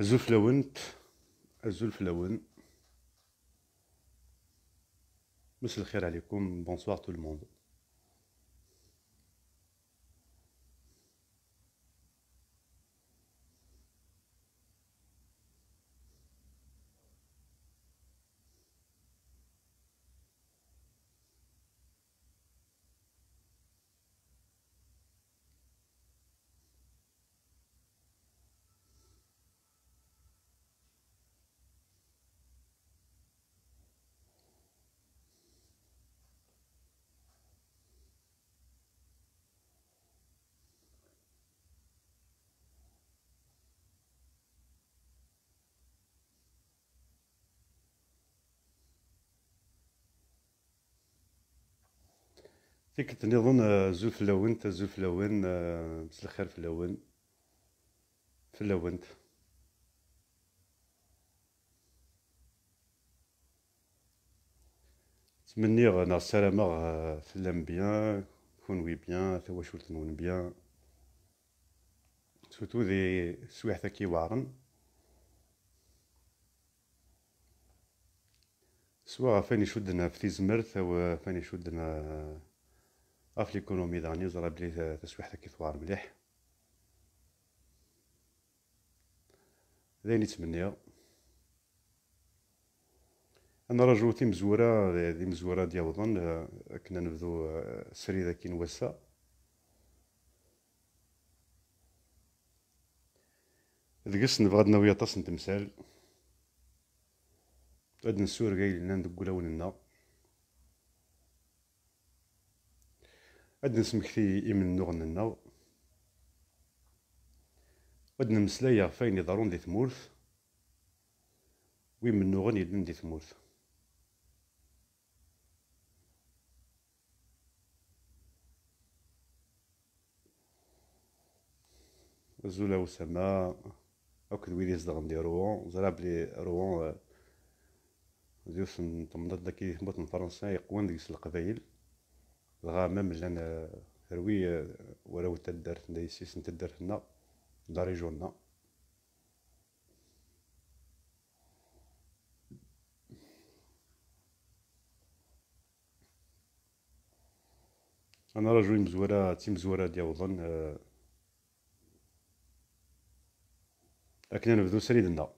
الزلفلونت الزلفلون مساء الخير عليكم بونسوار تو الموند تيكت نظن آه، زول فلاون تا زول فلاون آه، مس الخير فلاون فلاونت تمني انا آه، السلامة فلان بيان كون وي بيان توا شولت نون بيان سوتو دي سويحتا كي واعرن سوا فاني شدنا في تيزمرت و فاني شدنا اف ليكونومي داني زرا بلي تسويحتها كيثوار مليح داين يتمنيها انا رجوتي مزوره دي مزوره ديوضن كنا نبذو سريده كي نوسا دقس نبغى ناوية طاس نتمسال غاد نسور قايل لنا ندقو لنا عاد نسمكتي إيمن نوغن النو عاد نمسلايا فين يضرون دي ثمورث ويمن نوغن يدن دي ثمورث زولا وسما أكد ويلي زدغن دي روان زرا بلي روان ديوس نتمضد داكي بوطن فرنسا يقوان ديس القبايل الغامم لان آه، روي آه، وراو تدار دايسيس تدار هنا لا ريجونا انا رجل مزوره تيم مزوره ديوضن آه، لكن سريد سريدنا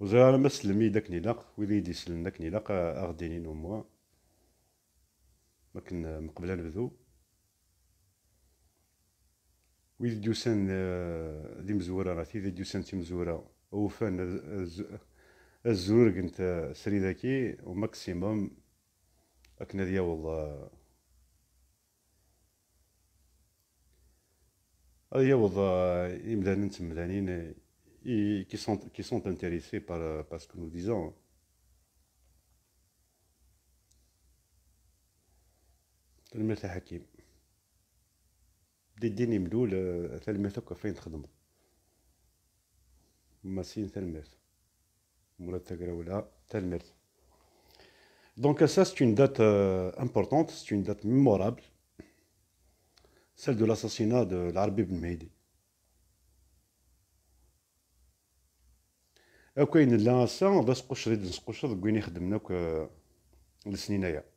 وزير مسلمي داك نيلاق ويلي يدي سلم داك نيلاق اغديني نوموا ما من قبل نبدو ويد ديوسان دي آه، مزوره راه تي ديوسان تي مزوره وفان آه، آه، الزور كنت سري ذاكي وماكسيموم اكنا ديا والله هذه والله يمدانين تمدانين كي سون كي انتريسي بار باسكو نو ديزون تلميذ حكيم بدي ديني ملول تلميذ هكا فين تخدم ماسين تلميذ مولات تقراولها تلميذ دونك سا سي اون دات امبورطونت سيت اون دات ميمورابل سال دو لاساسينا دو العربي بن مهيدي او كاين لا سان باش قشري نسقش دغيني خدمناك السنين هيا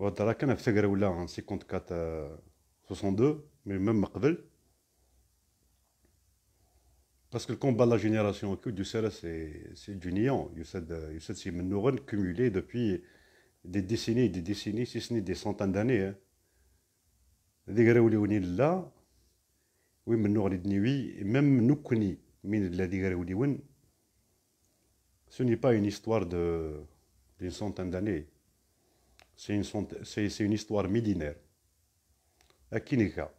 a fait des تقرا en 54 62 mais même قبل Parce que le combat de la génération occulte du Sera, c'est du néant. Youssef Simenourun cumulé depuis des décennies, des décennies, si ce n'est des centaines d'années. Hein. Des les où là, oui, les et même nous connais, mais Ce n'est pas une histoire d'une centaine d'années. سي سي une histoire millénaire. أكين كا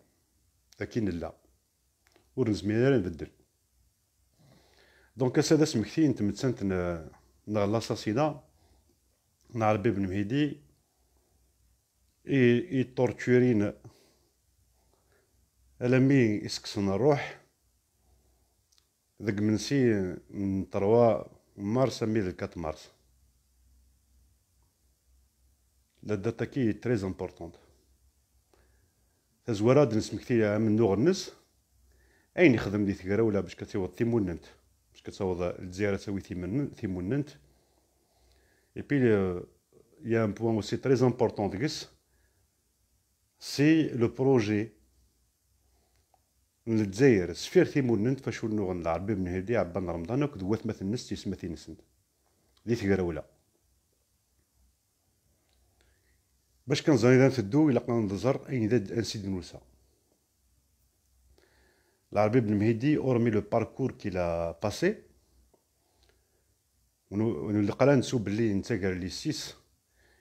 أكين لا ور نزمينا نبدل دونك هذا سمكتي نتمتسنت نغلا ساسينا نعربي بن مهيدي اي اي تورتورين مي يسكسن الروح ذك منسي من تروا مارس مي ذكات مارس لا تري كي تريز امبورطونت تزوارا دنس مكتيلة من نوغ النس اين يخدم دي ثقرا ولا باش كتعوض ننت باش كتعوض الزيارة تساوي ننت اي بي يا ان بوان اوسي تري امبورطون ديس سي لو بروجي من الجزائر سفير ننت فاش نوغن العربي من هدي عبان رمضان وكدوات مثل نس تيسمى تينسن دي ثقرا ولا باش كنزاني نسدو الا بقينا ندزر اين داد انسيد موسى العربي بن مهدي اورمي لو باركور كي لا باسي ونلقى لا نسو بلي انت كار لي سيس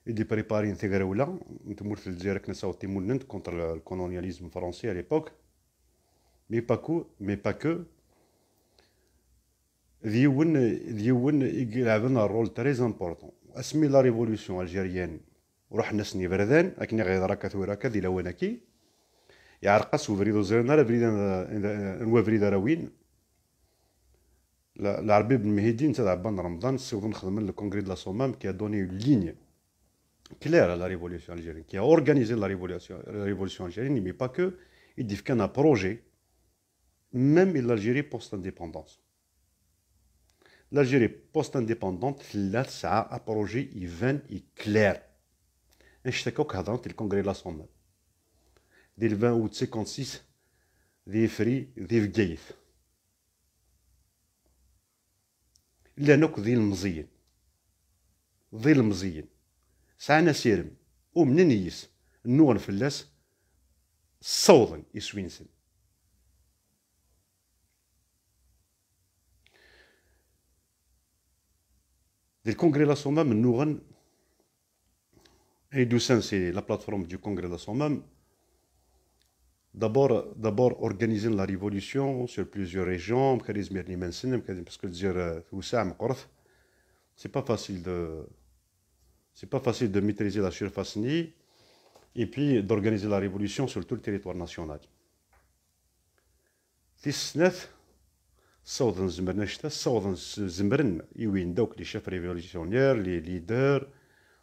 يدي بريباري انت كار ولا نتمور في الجزائر كنا صوتي مولنت كونتر الكولونياليزم فرنسي ا ليبوك مي باكو مي باكو ذيون ديون يلعبنا رول تري امبورطون اسمي لا ريفولوسيون الجيريان الناس ني بردان اكني غير راكا ثورا كذي لونكي يعرقس وفريدو زرنا لا بريد نوا فريدا راوين العربي بن مهيدين تاع عبان رمضان سوف نخدم الكونغري دو لا سومام كي دوني لين كلير لا ريفوليسيون الجيرين كي اورغانيزي لا ريفوليسيون ريفولوسيون الجيرين مي با كو يديف كان بروجي ميم الجيري بوست انديبوندونس الجيري بوست انديبوندونت لا تسعى بروجي اي كلير نشتكوك هضرت الكونغري لاسومال دي 20 اوت 56 دي فري دي فكايف لا نوك ذي المزيين ذي المزيين سعنا سيرم ومن نيس النور فلاس صوضن يسوينسن دي الكونغري لاسومال من نوغن Et c'est la plateforme du Congrès de son D'abord, d'abord organiser la révolution sur plusieurs régions, parce que dire euh, c'est pas facile de c'est pas facile de maîtriser la surface ni et puis d'organiser la révolution sur tout le territoire national. Tisnef Southern Zimbrin, Southern Zimberne, et donc les chefs révolutionnaires, les leaders,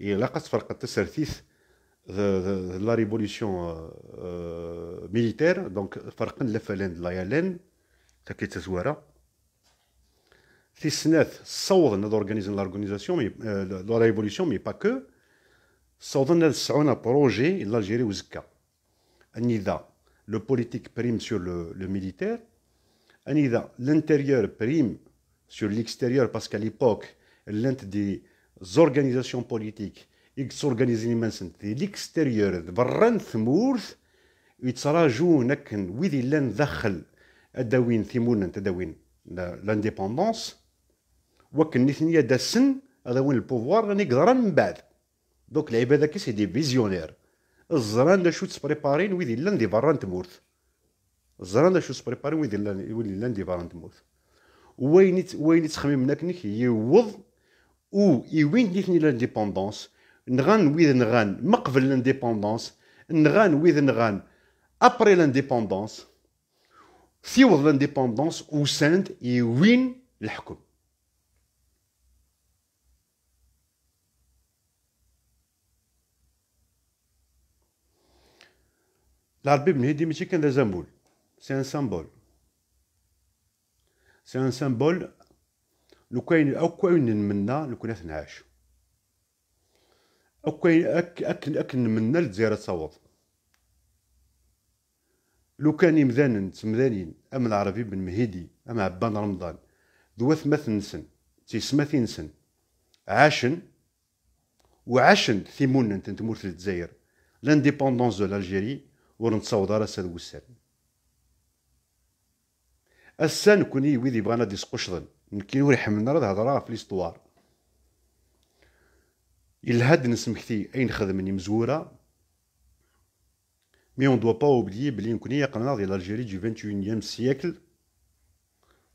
Et là, euh, euh, de la révolution militaire, donc فرقن لفلان لايالان تاكي تزوارا في سنات صوضنا d'organiser l'organisation mais euh, la révolution mais pas que صوضنا لسعونا projet l'Algérie وزكا النظام le politique prime sur le, militaire النظام l'intérieur prime sur l'extérieur parce qu'à l'époque l'un des زورغانيزاسيون بوليتيك يتسورغانيزين مانسن دي ليكستيريور برا ثمورث يتراجون نكن ويدي لان دخل ادوين ثيمون تدوين لانديبوندونس وكن نثنيا داسن ادوين البوفوار راني قدران من بعد دوك العباد كي سي دي فيزيونير الزران لا شو تسبريبارين ويدي لان دي برا ثمورث الزران لا شو تسبريبارين ويدي لان دي برا ثمورث وين وين تخمم نكن يوض Ou ils winnent ni l'indépendance, run with run, marque l'indépendance, run with run. Après l'indépendance, si vous l'indépendance ou sente, ils winnent l'hebdom. La Bible nous dit mais qu'est-ce que c'est un symbole C'est un symbole. لو كاين او كاين نمنا لو كنا تنعاش او كاين اك اك اك نمنا لتزيارة تصوت لو كان يمذانن تمذانين ام العربي بن مهدي ام عبان رمضان دوات مثن تيسمثينسن عاشن وعاشن ثيمون تنتمور في الجزائر لانديبوندونس دو لالجيري تصوض على ساد وسان السان كوني ويدي بغانا ديسقشظن يمكن وريحمنا راه هضره في ليستوار الهاد نسمكتي اين خدمني مزوره مي اون دوا با اوبليي بلي يمكن يقلنا ديال الجيري دي 21 سيكل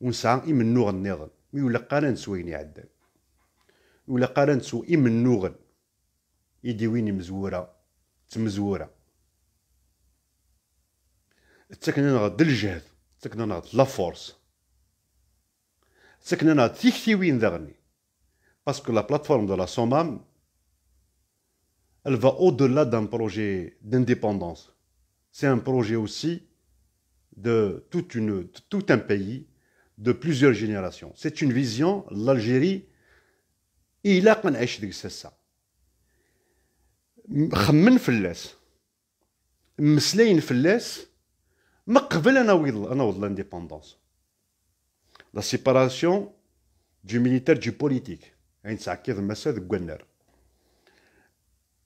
ونسعى يمنوغ النيضن مي ولا قران سويني عدا ولا قران سو يمنوغن يدي وين مزوره تمزوره تكنا نغد الجهد تكنا نغد لا فورس c'est que nous avons dernier. Parce que la plateforme de la SOMAM, elle va au-delà d'un projet d'indépendance. C'est un projet aussi de, toute une, tout un pays, de plusieurs générations. C'est une vision, l'Algérie, il a qu'on échec de ça. Je suis un peu plus de temps. Je suis un peu plus de temps. Je suis un peu de l'indépendance. لا سيباراسيون دو ميليتير دو بوليتيك يعني تسعكيض مسا ديك النار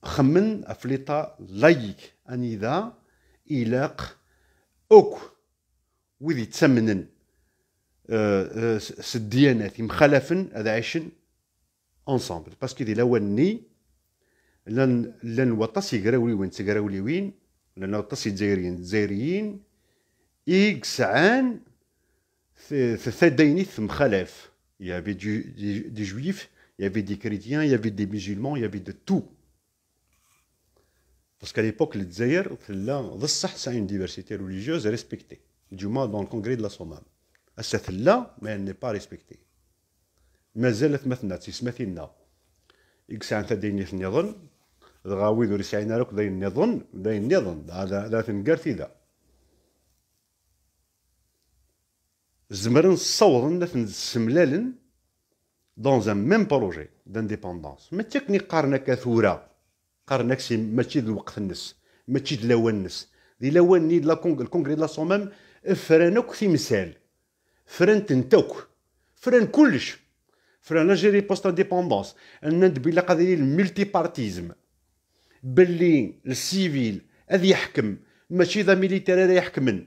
خمن افليطا لايك انذا إلاق أوك وذي يتسمنن أه أه سديانات مخالفن هذا عايشن انصامبل باسكو دي لواني لن لان وطاس يقراولي وين تقراولي وين لن وطاسي وطاس الجزائريين إيكس عان c'est cette denis Mkhalef. Il y avait du, des, juifs, il y avait des chrétiens, il y avait des musulmans, il y avait de tout. Parce qu'à l'époque, le Dzaïr, c'est une diversité religieuse respectée, du moins dans le congrès de la Somme. À cette là, mais elle n'est pas respectée. Mais elle est maintenant, si ce un إكسان تديني في النظن غاوي دوري سعينا لك داين النظن داين النظن هذا لا un ذا زمرن نفن سملالن دون زان ميم بروجي دانديبوندونس ما تكني قارنا كثوره قارنا كسي ماشي د الوقت النس ماشي د النس دي لاوان ني لا الكونغري لا صومام فرانوك في مثال فران تنتوك فران كلش فران جيري بوست انديبوندونس ان بلا قضيه الملتي بارتيزم باللي السيفيل هذا يحكم ماشي ذا ميليتير يحكمن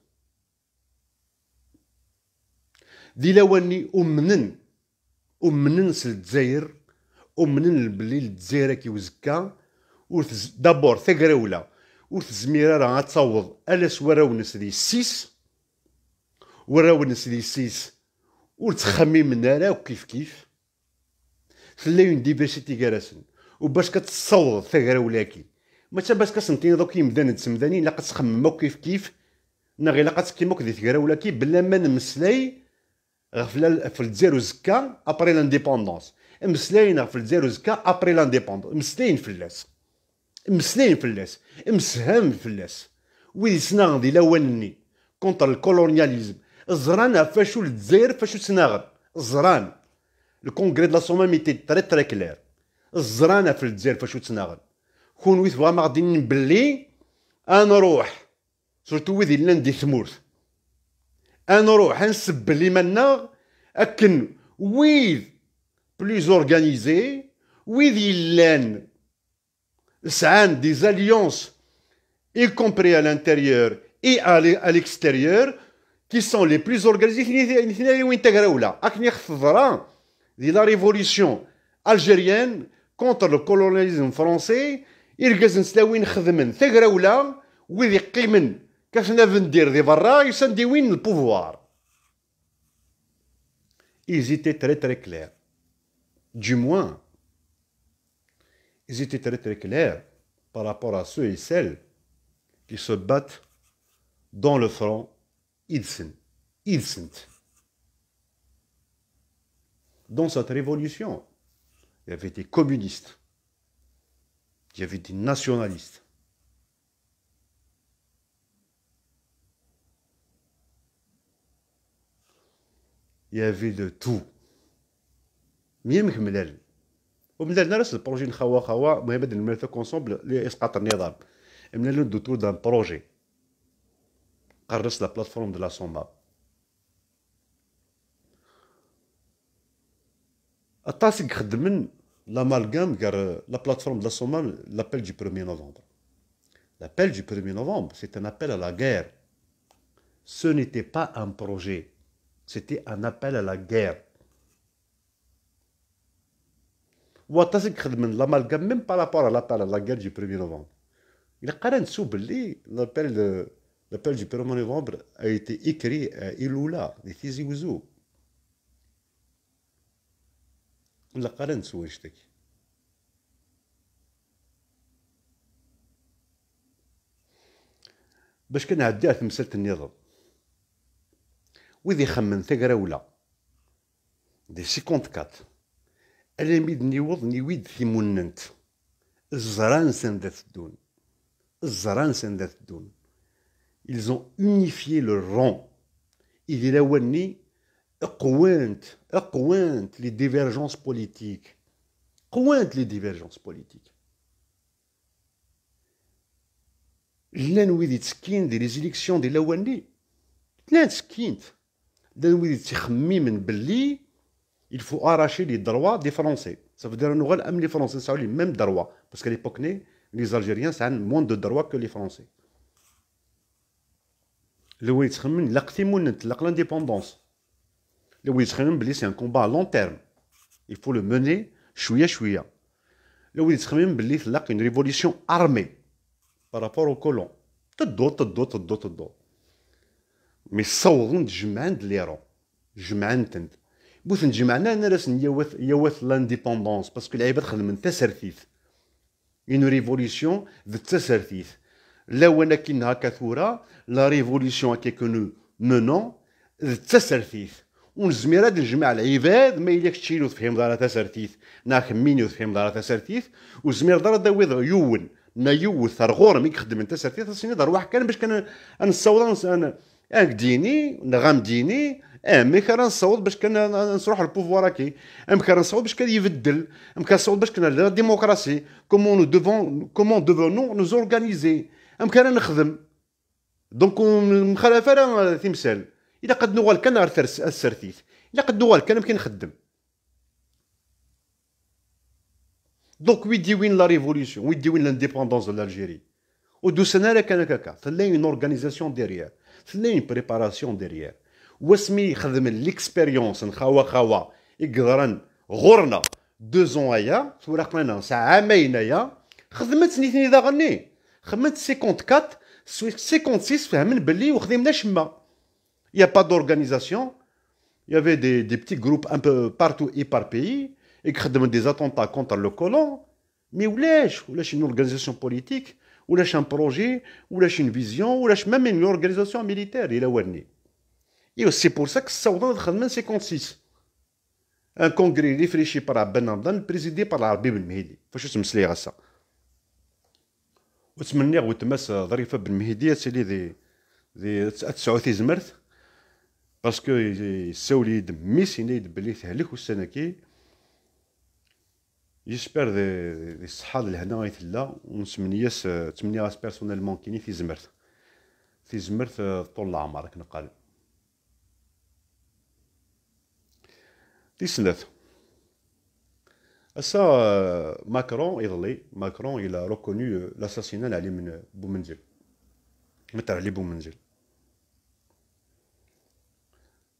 دي لواني امنن امنن سلتزاير امنن بلي الجزائر وزكا ورثز دابور ثقراولا وتزميرا راه تصوض الاس وراونس دي السيس وراونس لي السيس وتخمي من راه وكيف كيف تلا اون ديفيرسيتي كراسن وباش كتصوض ثقراولاكي ماشي باش كسنتين دوك يمدان تسمداني لا كتخمم كيف كيف نا غير لا كتكيمك دي ثقراولاكي بلا ما نمسلاي غفل في الجزائر وزكا ابري لانديبوندونس مسلاين في الجزائر وزكا ابري لانديبوندونس مسلاين مسلين مسلاين اللاس مسهم اللاس ويلي سناغد الى وني كونتر الكولونياليزم زران فاشو الجزائر فاشو سناغد زران الكونغري دو لا تري تري كلير الزرانة في الجزائر فاشو تناغد كون ويث فغا ما غادي نبلي انا نروح سورتو ويذ لاندي ثمورث نروح نسب اللي منا اكن ويذ بليز اورغانيزي ويذ يلان سعان دي زاليونس y compris à l'intérieur et à l'extérieur, qui sont les plus organisés, de la révolution algérienne contre le colonialisme français, ils ont ils étaient très très clairs. Du moins, ils étaient très très clairs par rapport à ceux et celles qui se battent dans le front ILS. Dans cette révolution, il y avait des communistes, il y avait des nationalistes, il y avait de tout. Mien m'kmelal. Ou m'lal n'a le projet de Khawa Khawa, Mohamed n'a le ensemble, il y a eu un nidab. Et m'lal le d'un projet. Car la plateforme de la Somba. A ta si gredmen, l'amalgame, car la plateforme de la Somba, l'appel du 1er novembre. L'appel du 1er novembre, c'est un appel à la guerre. Ce n'était pas un projet. C'était un appel à la guerre. L'amalgame, même par rapport à l'appel à la guerre du 1er novembre. Il y a l'appel L'appel du 1er novembre a été écrit à Iloula, les Tizi Ouzou. a Karen Souéchtek. باش كنعدي على تمثال النظام With the Haman di The alammi Zaran dun, ils ont unifié le rang idhi lawan-nni les divergences politiques divergences les divergences politiques. لان ويدي تسكين ديال لي des élections il faut arracher les droits des Français. Ça veut dire que les Français ont les mêmes droits. Parce qu'à l'époque, les Algériens ont moins de droits que les Français. Le l'indépendance. Le c'est un combat à long terme. Il faut le mener chouïa chouïa. Le une révolution armée par rapport aux colons. Tout d'autre, tout d'autre, tout مي صوغن جمعان ليرون جمعان تند بوث نجمعنا انا راس يوث يوث لانديبوندونس باسكو العباد خدمن تسرتيث اون ريفوليسيون ذا تسرتيث لا وانا كي هكا ثورة لا ريفوليسيون كي كونو منون ذا تسرتيث ونزمير هاد نجمع العباد ما يليكش تشيلو تفهم دارا تسرتيث نا خميني وتفهم دارا تسرتيث وزمير دارا داوي يون نا يوث ثرغور مي يخدم تسرتيث سيني دار واحد كان باش كان نصور اك ديني نغام ديني اه مي كان نصوت باش كان نروح البوفوار كي ام إيه، كان نصوت باش كان يبدل ام كان نصوت باش كان لا ديموكراسي كومون نو دوفون كومون دوفونو نو زورغانيزي ام كان نخدم دونك المخالفه راه تمثال الا قد نوال كان السرتيف الا قد نوال كان يمكن نخدم دونك ويدي وين لا ريفوليسيون ويدي وين لانديبوندونس دو لالجيري ودوسنا راه كان هكاكا طلع اون اورغانيزاسيون ديريير derrière. بريباراسيون ديريير واسمي يخدم ليكسبيريونس نخاوة خاوة يقدرن غرنا دو زون هيا توراقنا ساعة عامين هيا خدمت نيتني دا غني خدمت 54 56 فهمن باللي وخدمنا شما يا با دورغانيزاسيون il y avait des, petits groupes un peu partout et par pays, et qui des attentats contre le colon, mais où l'est une organisation politique ولاش ان بروجي ولاش اون فيزيون ولاش ميم اون اورغانيزاسيون ميليتير الى ورني ايوا سي بور سا السوضه دخل من 56 ان كونغري ريفريشي بار عبان رمضان بريزيدي بار العربي بن مهيدي فاش تمسلي غاسا وتمني وتماس ظريفه بن مهيدي سيدي دي دي تسعوثي زمرت باسكو يساول يد ميس ينايد بلي تهلك والسنكي جيسبر دي, دي الصحه اللي هنا غيتلا تمنى راس بيرسونيلمون كيني في زمرت آه، طول العمر كنقال تيسلات اسا ماكرون آه، يضلي ماكرون الى ركونو لاساسينال علي من بومنجل متر علي بومنجل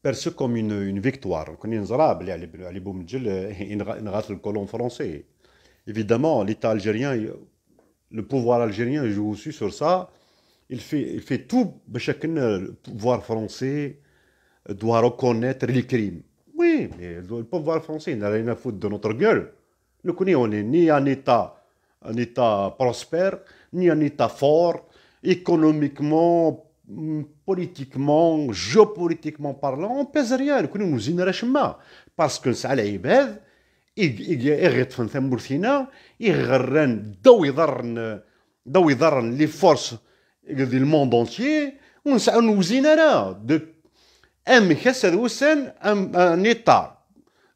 perçu comme une, une victoire. le colon français. Évidemment, l'État algérien, euh, le pouvoir algérien joue aussi sur ça. Il fait, il fait tout, chacun, euh, le pouvoir français euh, doit reconnaître les crimes. Oui, mais le pouvoir français n'a rien à foutre de notre gueule. Le on n'est ni un État, un État prospère, ni un État fort, économiquement, politiquement, géopolitiquement parlant, on pèse rien. Nous nous ignorons parce que ça il y il y a يغرن دو يضرن دو يضرن لي فورس forces du monde entier monde entier. On ام de وسن ام Un État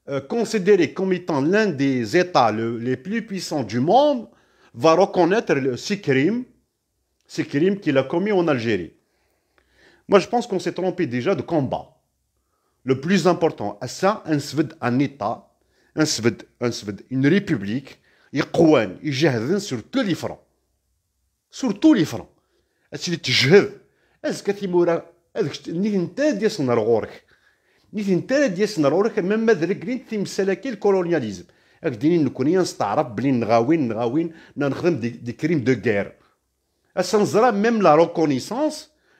euh, considéré comme étant l'un des États les plus puissants du monde, va reconnaître ces crimes, ces crimes qu'il a commis en Algérie. Moi, je pense qu'on s'est trompé déjà de combat. Le plus important, à ça, un un État, une République, il il sur tous les fronts. Sur tous les fronts. Est-ce qui Est-ce que est a pas de même colonialisme. des arabes, des crimes de guerre. Sans même la reconnaissance,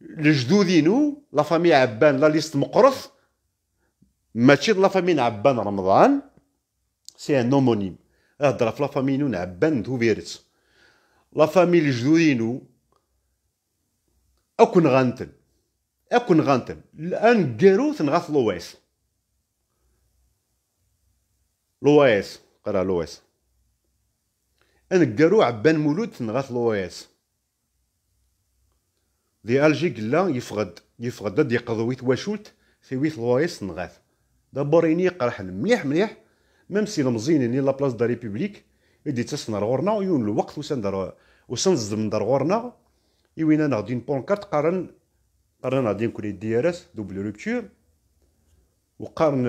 لجدودينو لا فامي عبان لا ليست مقرف ماشي لا فامي عبان رمضان سي ان نومونيم هضره في لا فامي نون عبان دوفيرت لا فامي الجدود اكون غانتن اكون غانتن الان كاروث نغاث لويس لويس قرا لويس انا كارو عبان مولود تنغاث لويس دي الجي قلا يفقد يفقد دي قضويت واشوت في ويت لوايس نغاث دابوريني يني مليح مليح ميم سي ني لا بلاص دا ريبوبليك يدي تسنا غورنا ويون الوقت وسندر وسنزم دار غورنا يوينا نغدي كارت قارن قارن غادي نكون دي ار اس دوبل روبتور وقارن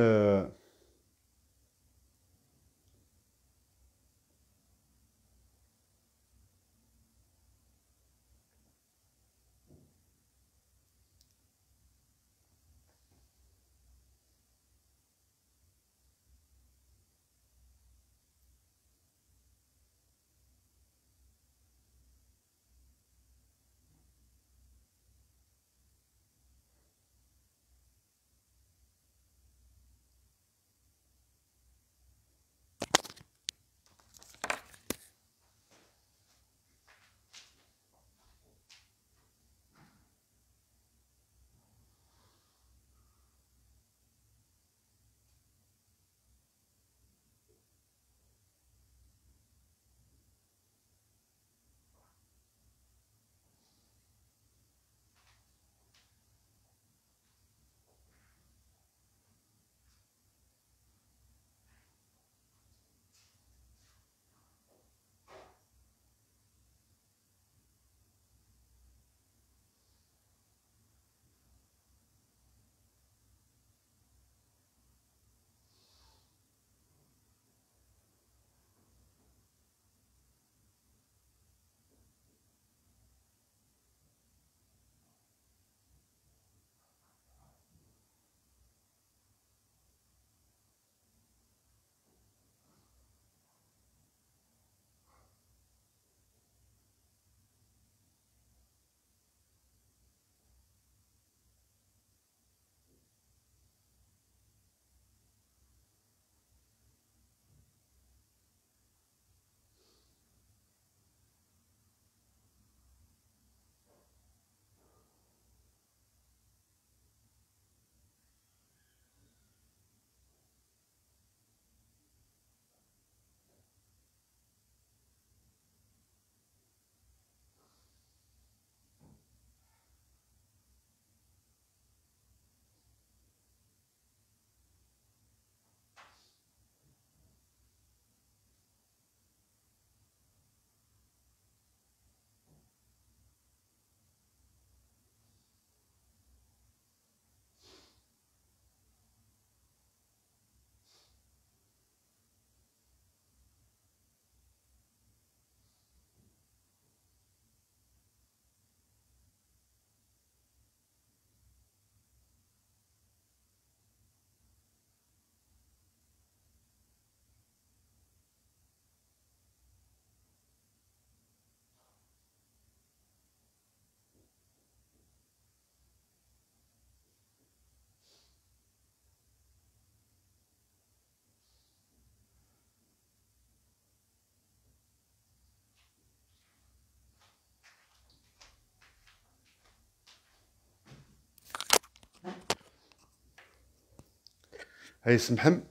هاي سمحم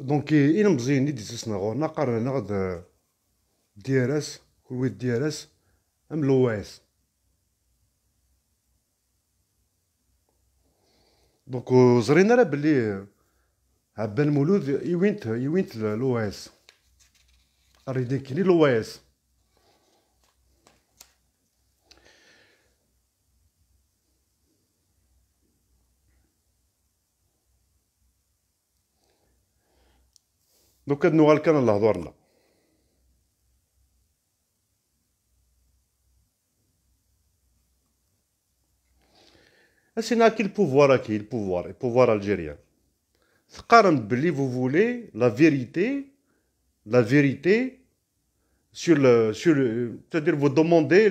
دونك الى مزيني ديتسنا غورنا قررنا غد دياراس كل ويد دياراس ام لواس دونك زرينا راه بلي عبان مولود يوينت يوينت لو اس اريد كيني لو اس دوك هاد النوال كان الله هضرنا C'est n'est qui le pouvoir, le pouvoir, le pouvoir algérien. vous voulez la vérité, la vérité sur le, sur c'est-à-dire vous demandez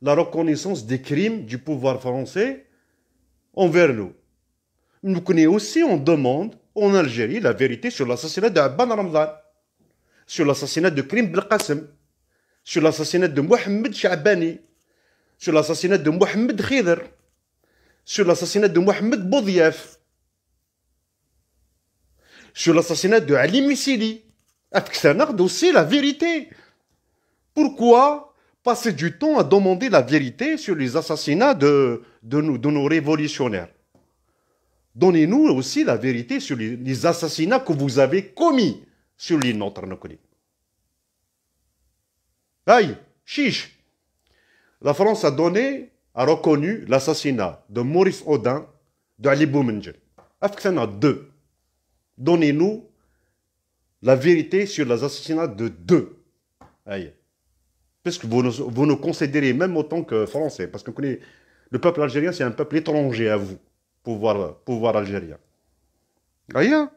la reconnaissance des crimes du pouvoir français envers nous. Nous connaissons aussi, on demande en Algérie la vérité sur l'assassinat d'Abban Ramzan, sur l'assassinat de Krim Belkacem, sur l'assassinat de Mohamed Chabani, sur l'assassinat de Mohamed Khidr sur l'assassinat de Mohamed Boudiaf, sur l'assassinat de Ali Missili. Ça aussi la vérité. Pourquoi passer du temps à demander la vérité sur les assassinats de, de, nos révolutionnaires Donnez-nous aussi la vérité sur les, assassinats que vous avez commis sur l'île notre Aïe, chiche. La France a donné a reconnu l'assassinat de Maurice Audin de Ali Boumengel. Afghana 2. Donnez-nous la vérité sur les assassinats de deux. Aïe. Puisque vous nous, vous considérez même autant que Français, parce que le peuple algérien, c'est un peuple étranger à vous, pouvoir, pouvoir algérien. Rien. Hein.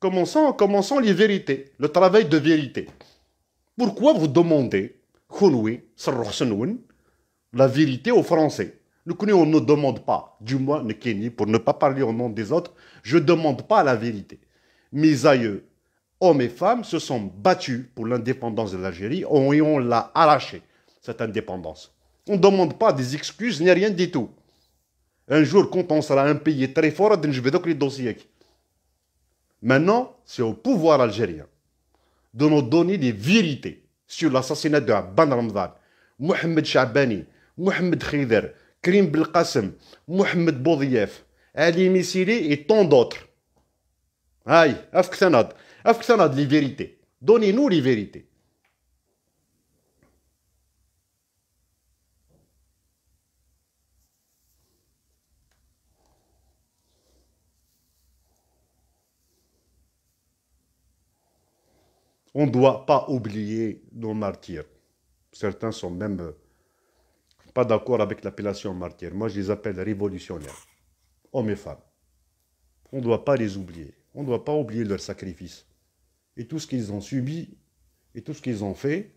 Commençons, commençons les vérités, le travail de vérité. Pourquoi vous demandez, la vérité aux Français. Nous, on ne demande pas, du moins, ni pour ne pas parler au nom des autres, je ne demande pas la vérité. Mes aïeux, hommes et femmes, se sont battus pour l'indépendance de l'Algérie et on l'a arrachée, cette indépendance. On ne demande pas des excuses ni rien du tout. Un jour, quand on sera un pays très fort, je vais donc les dossiers. Maintenant, c'est au pouvoir algérien de nous donner des vérités sur l'assassinat de Abban Ramadan, Mohamed Chabani, Mohamed Khider, Krim Belkacem, Mohamed Boudiaf, Ali Missili et tant d'autres. Aïe, Afksanad, Afksanad, les vérités. Donnez-nous les vérités. On ne doit pas oublier nos martyrs. Certains sont même euh, pas d'accord avec l'appellation martyr. Moi, je les appelle révolutionnaires, hommes et femmes. On ne doit pas les oublier. On ne doit pas oublier leur sacrifice. Et tout ce qu'ils ont subi, et tout ce qu'ils ont fait,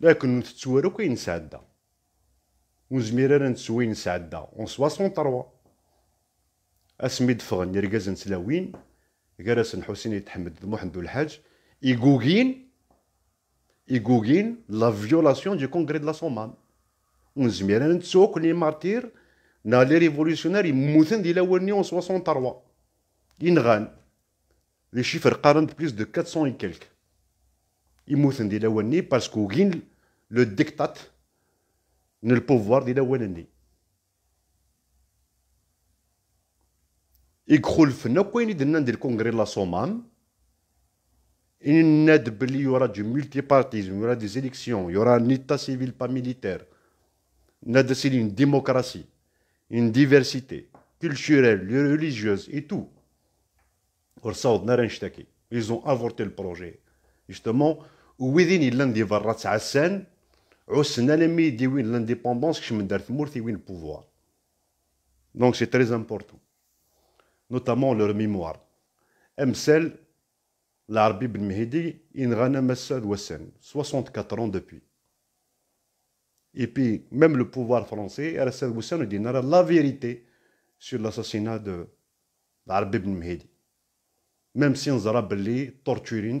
لكن نتتوارو كاين نسعدا ونزمير انا نتسوي نسعدا اون سواسون تروا اسمي دفغن يرقاز نتلاوين غرس حسين يتحمد محمد الحاج ايغوغين ايغوغين لا فيولاسيون دي كونغري دو لا سومان ونزمير انا نتسوى كل مارتير نا لي ريفوليسيونير يموتن ديال اول اون سواسون تروا ينغان لي شيفر قارن بليس دو 400 كالك Il m'a dit parce que le dictat ne le pouvoir. Il faut que le ne pas Il y aura du multipartisme il y aura des élections il y aura un état civil, pas militaire. Il y une démocratie une diversité culturelle, religieuse et tout. Or, ça ne pas. Ils ont avorté le projet. Justement, et dans le il y a des gens qui ont été en de l'indépendance et qui ont été de le pouvoir. Donc c'est très important. Notamment leur mémoire. M. l'arabie l'Arabie Ibn Mehdi, il y a 64 ans depuis. Et puis, même le pouvoir français, il y a la vérité sur l'assassinat de l'Arabie Ibn Mehdi. Même si les Arabes torturé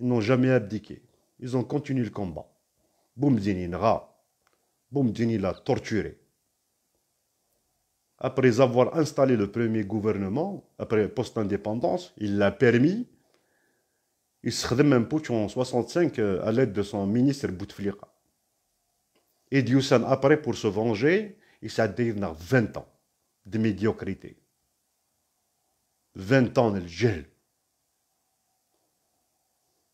Ils n'ont jamais abdiqué. Ils ont continué le combat. Boumdini Nra. Boumdini l'a torturé. Après avoir installé le premier gouvernement, après post-indépendance, il l'a permis. Il se même en 65 euh, à l'aide de son ministre Bouteflika. Et apparaît après, pour se venger, il s'est à 20 ans de médiocrité. 20 ans de gel.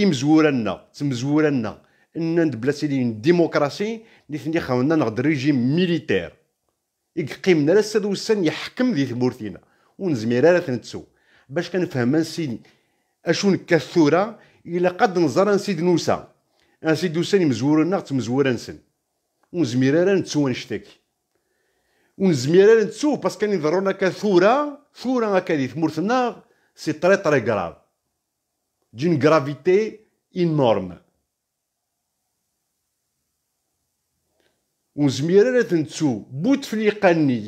يمزورنا تمزورنا تمزوره ان بلاتي لي ديموكراسي اللي ثني خاونا نغد ريجيم ميليتير يقيمنا لا الساد وسان يحكم ذي ثمورتينا ونزمير راه تنتسو باش كنفهم سيدي اشون كثورة الا قد نزر سيد نوسا سيد نوسا مزور لنا تمزور نسن ونزمير راه نتسو نشتكي ونزمير راه نتسو باسكو كان كثوره ثوره هكا ذي ثمورتنا سي طري طري كراف d'une gravité énorme.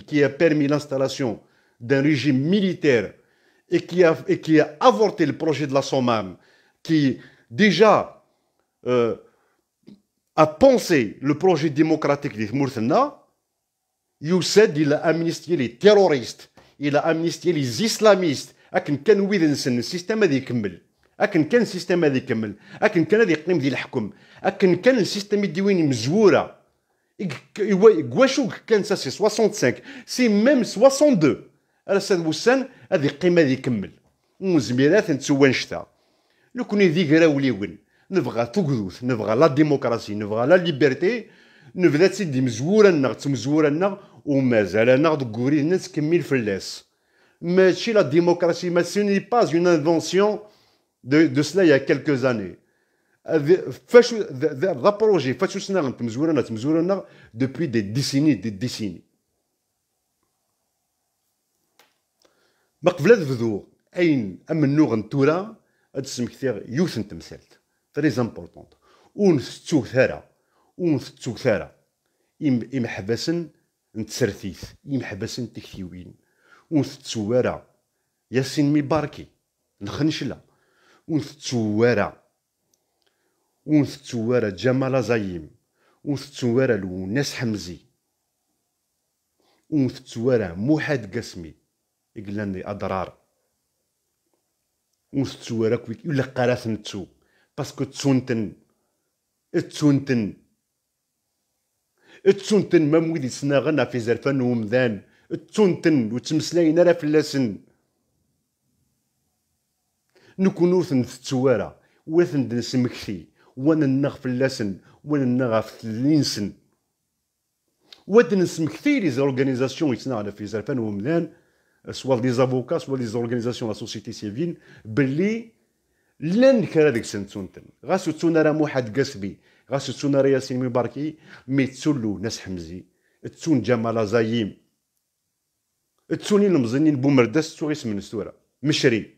qui a permis l'installation d'un régime militaire et qui, a, et qui a avorté le projet de la SOMAM, qui déjà euh, a pensé le projet démocratique de Moursena, Youssef, il a amnistié les terroristes, il a amnistié les islamistes, avec le système à اكن كان السيستم هذا يكمل اكن كان هذا يقيم ديال الحكم اكن كان السيستم الديواني مزوره كواشو كان سا سي 65 سي ميم 62 السيد بوسان هذا يقيم هذا يكمل وزميرات نتسوى نشتا لو كوني ذي قراولي ون نبغى تقدوث نبغى لا ديموكراسي نبغى لا ليبرتي نبدا تسدي مزوره نغ تمزوره نغ ومازال نغ دكوري كمل فلاس ماشي لا ديموكراسي ما ني با اون انفونسيون de, de cela il y a quelques années. فاش ذا بروجي فاش وصلنا تمزورنا تمزورنا دوبوي دي ديسيني دي ديسيني ما قبل تبدو اين امنوغ نتورا هاد السمكتير يوث تمثالت تري امبورطونت ونثتو ثارا ونثتو ثارا يمحبسن نتسرثيث يمحبسن تكتيوين ونثتو وارا ياسين مباركي نخنشله ونث التواره ونث التواره جمال زايم ونث التواره لوناس حمزي ونث التواره موحد قاسمي إقلاني اضرار ونث التواره كويك يولا قراث نتو باسكو تسونتن تسونتن تسونتن ما مويدي سنا في زرفان ومذان تسونتن وتمسلاين راه فلاسن نكون ور تنفتو وارا ور تندنسمكتي وننغ فلاسن وننغ غف تلينسن ودنسمكتي لي زورغانيزاسيون على في زرفان وملان سوا لي زافوكا سوا لي زورغانيزاسيون لا سوسيتي سيفيل بلي لن كرا ديك سنتونتن غاسو تسونا راه موحد قاسبي غاسو تسونا راه ياسين مباركي مي تسولو ناس حمزي تسون جمال زايم تسوني المزنين بومردس تسوغي من السوره مشري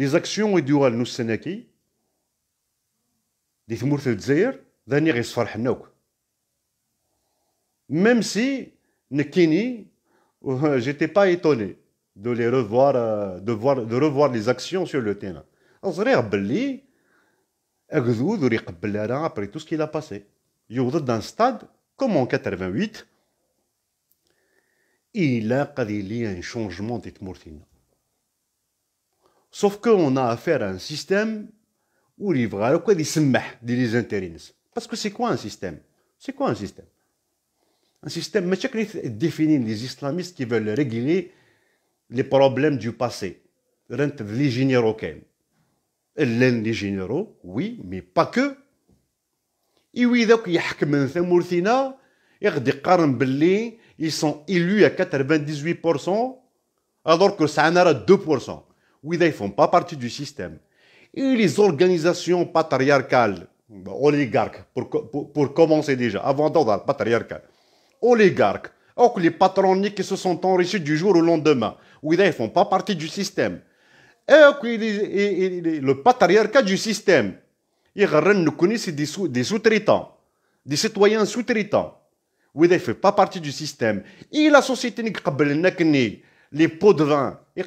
les actions et dual nous sénaki des femmes de zaire d'année et soir même si nekini euh, j'étais pas étonné de les revoir euh, de voir de revoir les actions sur le terrain on serait à belli agdoud ou riqbelara après tout ce qu'il a passé Il dans دان stade comme en 88 qu'il y لي un changement دي تمورتينا Sauf qu'on a affaire à un système où il va des intérêts. Parce que c'est quoi un système C'est quoi un système Un système, mais définit les islamistes qui veulent régler les problèmes du passé. Les généraux, les généraux, oui, mais pas que. Et oui, donc, ils sont élus à 98%, alors que ça en a 2%. Oui, ils ne font pas partie du système. Et les organisations patriarcales, oligarques, pour, pour, commencer déjà, avant d'en patriarcal, oligarques, les patrons qui se sont enrichis du jour au lendemain, oui, ils ne font pas partie du système. Et, le patriarcat du système, ils ne connaissent des sous-traitants, des, citoyens sous-traitants. Oui, ils ne font pas partie du système. Et la société, les pots de vin, les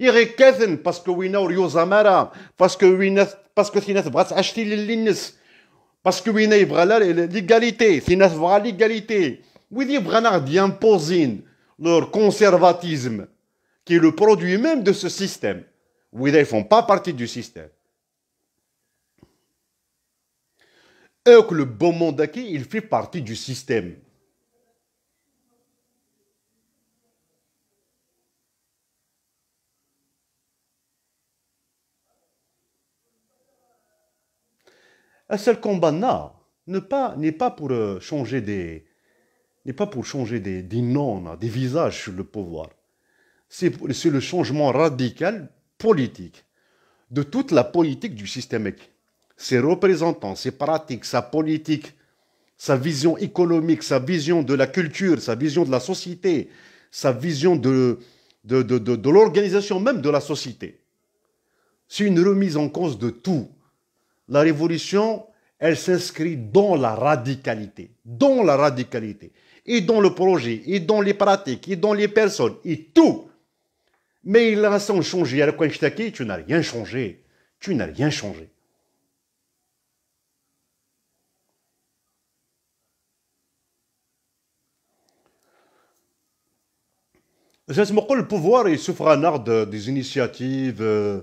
يغي y باسكو وينا parce باسكو وينا باسكو parce que للنس باسكو وينا leur conservatisme qui est le produit même de ce système. ils ne font pas partie du système. Eux, que le bon monde acquis, il fait partie du système. Un seul combat ne pas, pas pour euh, changer des n'est pas pour changer des, noms, des visages sur le pouvoir. C'est le changement radical politique de toute la politique du système Ses représentants, ses pratiques, sa politique, sa vision économique, sa vision de la culture, sa vision de la société, sa vision de l'organisation même de la société. C'est une remise en cause de tout. La révolution, elle s'inscrit dans la radicalité, dans la radicalité, et dans le projet, et dans les pratiques, et dans les personnes, et tout. Mais il a sans changer. Elle quand tu n'as rien changé. Tu n'as rien changé. Je me le pouvoir, il souffre un art des initiatives. Euh,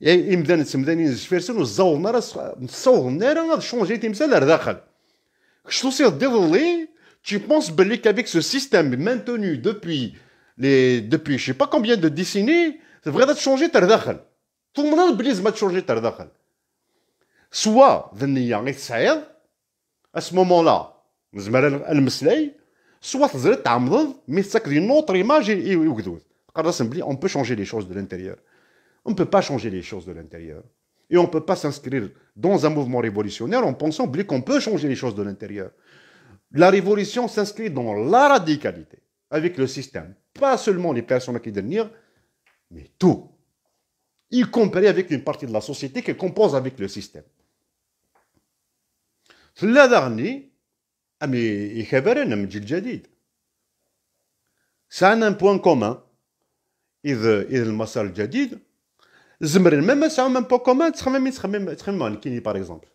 يعني امدان تمدانين زفيرسن وزوضنا راه نصوضنا راه غاد شونجي تمثال ار داخل شنو سير دير لي tu penses باللي كافيك سو سيستيم مانتوني دوبوي لي دوبوي جو با كومبيان دو ديسيني تبغي غادي تشونجي تر داخل ضمنان بلي زعما تشونجي تر داخل سوا ذا النيه غير تسعيض اسمومون لا نزمر المسلاي سوا تزرد تعمضض مي تسكري نوتر ايماج يوكدوز قرر بلي اون بو شونجي لي شوز دو لانتيريور On ne peut pas changer les choses de l'intérieur. Et on ne peut pas s'inscrire dans un mouvement révolutionnaire en pensant qu'on peut changer les choses de l'intérieur. La révolution s'inscrit dans la radicalité, avec le système. Pas seulement les personnes qui devenir mais tout. Y compris avec une partie de la société qui compose avec le système. la la dernière. un un point جديد C'est le par exemple.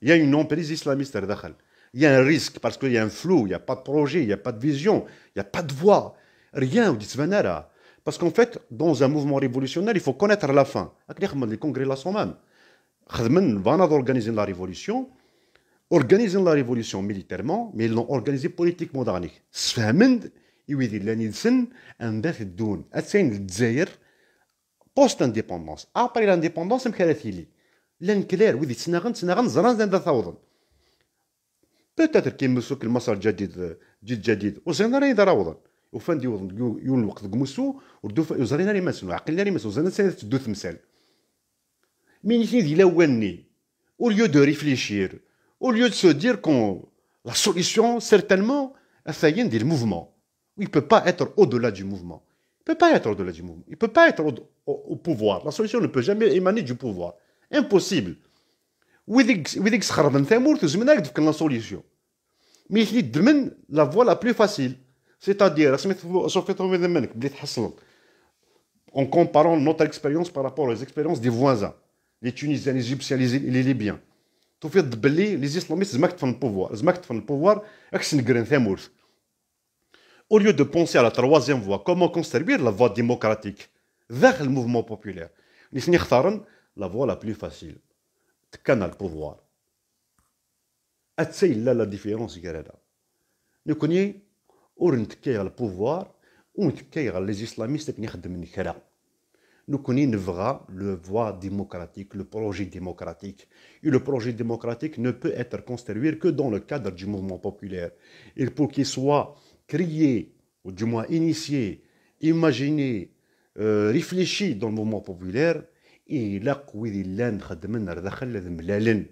il y a une islamiste, il y a un risque parce qu'il y a un flou, il n'y a pas de projet, il n'y a pas de vision, il n'y a pas de voie, rien, au ce hein. Parce qu'en fait, dans un mouvement révolutionnaire, il faut connaître la fin. Les congrès sont même. Les gens qui la révolution, organisent la révolution militairement, mais ils l'ont organisé politiquement. C'est ce يويدي لا نيلسن ان sen الدون اتسين attain بوست انديبوندونس ابري لانديبوندونس l'indépendance لي لان كلير ويدي تسناغن تسناغن زران زين ثوضن بوتاتر كي مسوك المسار جديد جديد جديد وزين راه يدرا وفان دي وضن يون الوقت قمسو وردو زرينا راه يمسنو وعقلنا راه يمسنو زان سنه تدو تمثال مين يتني دي لاواني او ليو دو ريفليشير او ليو دو سو دير كون لا سوليسيون سيرتانمون اثاين دي الموفمون Il ne peut pas être au-delà du mouvement. Il ne peut pas être au-delà du mouvement. Il ne peut pas être au, pouvoir. La solution ne peut jamais émaner du pouvoir. Impossible. la solution. Mais il لك la voie la plus facile, c'est-à-dire بلو فاسيل سيتادير سميتو صوفيتو من en comparant notre expérience par rapport aux expériences des voisins, les Tunisiens, les Égyptiens, les, les Libyens. tout fait de les islamistes, ils ont le pouvoir. Ils ont le pouvoir, ils ont le pouvoir au lieu de penser à la troisième voie, comment construire la voie démocratique vers le mouvement populaire, la voie la plus facile, le pouvoir. C'est là la différence. Nous connaissons le pouvoir les islamistes qui ont nous connaissons le voie démocratique, le projet démocratique. Et le projet démocratique ne peut être construit que dans le cadre du mouvement populaire. Et pour qu'il soit كريي ou du moins initié, imaginé, euh, réfléchi dans le mouvement populaire, يلاق ويدي اللان خدمن دخل هذا ملالن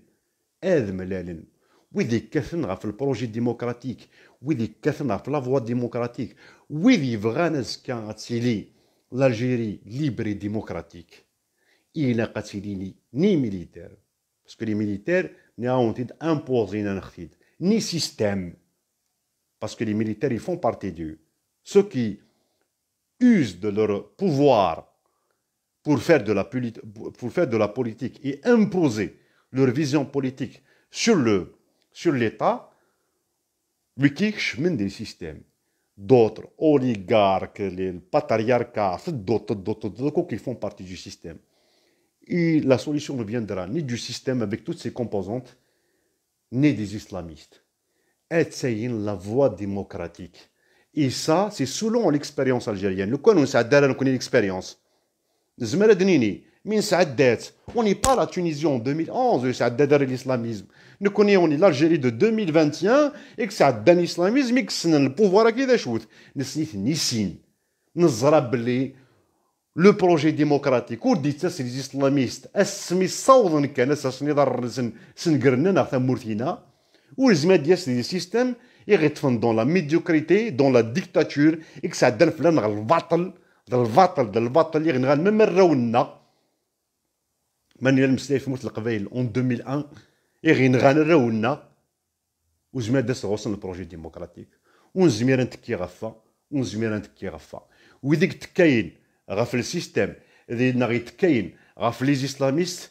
اذ ملالن ويدي كثن في البروجي ديموكراتيك ويدي كثن في لافوا ديموكراتيك ويدي بغانا زكا غاتسيلي لالجيري ليبري ديموكراتيك الى قتيليني ني ميليتير باسكو لي ميليتير ني اونتيد امبوزينا نختيد ني سيستيم parce que les militaires, ils font partie d'eux. Ceux qui usent de leur pouvoir pour faire de la, politique et imposer leur vision politique sur le sur l'État, des systèmes. D'autres, oligarques, les patriarcats, d'autres, d'autres, d'autres qui font partie du système. Et la solution ne viendra ni du système avec toutes ses composantes, ni des islamistes. Et c'est la voie démocratique. Et ça, c'est selon l'expérience algérienne. connaissons l'expérience. nous a nous l'expérience. Nous On n'est pas la Tunisie en 2011 où ça a l'islamisme. Nous connais on l'Algérie de 2021 et que ça dan l'islamisme, que c'est le pouvoir Nous déchute. Ne signe nous Le projet démocratique ou dit ça les islamistes. ولزمات ديال دي سيستم يغيطفن دون لا ميديوكريتي دون لا ديكتاتور اكس عدنا فلان غير الباطل ذا الباطل ذا الباطل اللي غنغال ما مرونا ماني المسلايف موت القبايل اون 2001 يغي نغنرونا وزمير داس غوصن البروجي ديموكراتيك ونزمير نتكي غفا ونزمير نتكي غفا ويديك تكاين غف السيستم اللي نغي تكاين غف ليزيسلاميست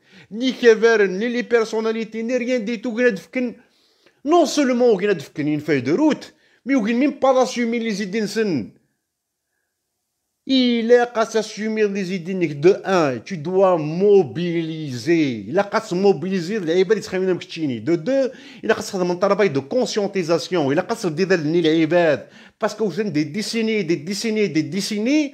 ni Kevin, ni les personnalités, ni rien du tout. Non seulement y a une feuille de route, mais on même pas d'assumer les idées. Il a qu'à s'assumer les idées de un, tu dois mobiliser. Il a qu'à se mobiliser, de deux, il a qu'à faire un travail de conscientisation, il a qu'à se les les Parce que vous des décennies, des décennies, des décennies,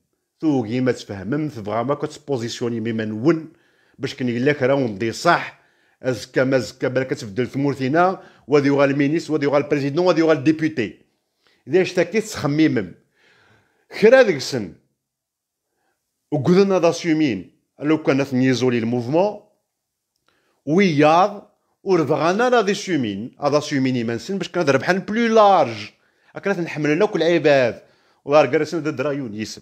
توقي ما تفهمم بغا ما كتبوزيسيوني ميما نون باش كني لك راه وندي صح ازكا ما زكا بلا كتبدل مورتينا وادي يوغا المينيس وادي يوغا البريزيدون وادي يوغا الديبوتي اذا اشتكيت تخميمم خرا ديك السن وقدنا داسيومين لو كان نيزولي الموفمون وياض وربغانا لا ديسيومين سومين هذا سومين يمنسن باش كنهضر بحال بلو لارج هكا نحمل لنا كل عباد ودار كرسن درا يونيسم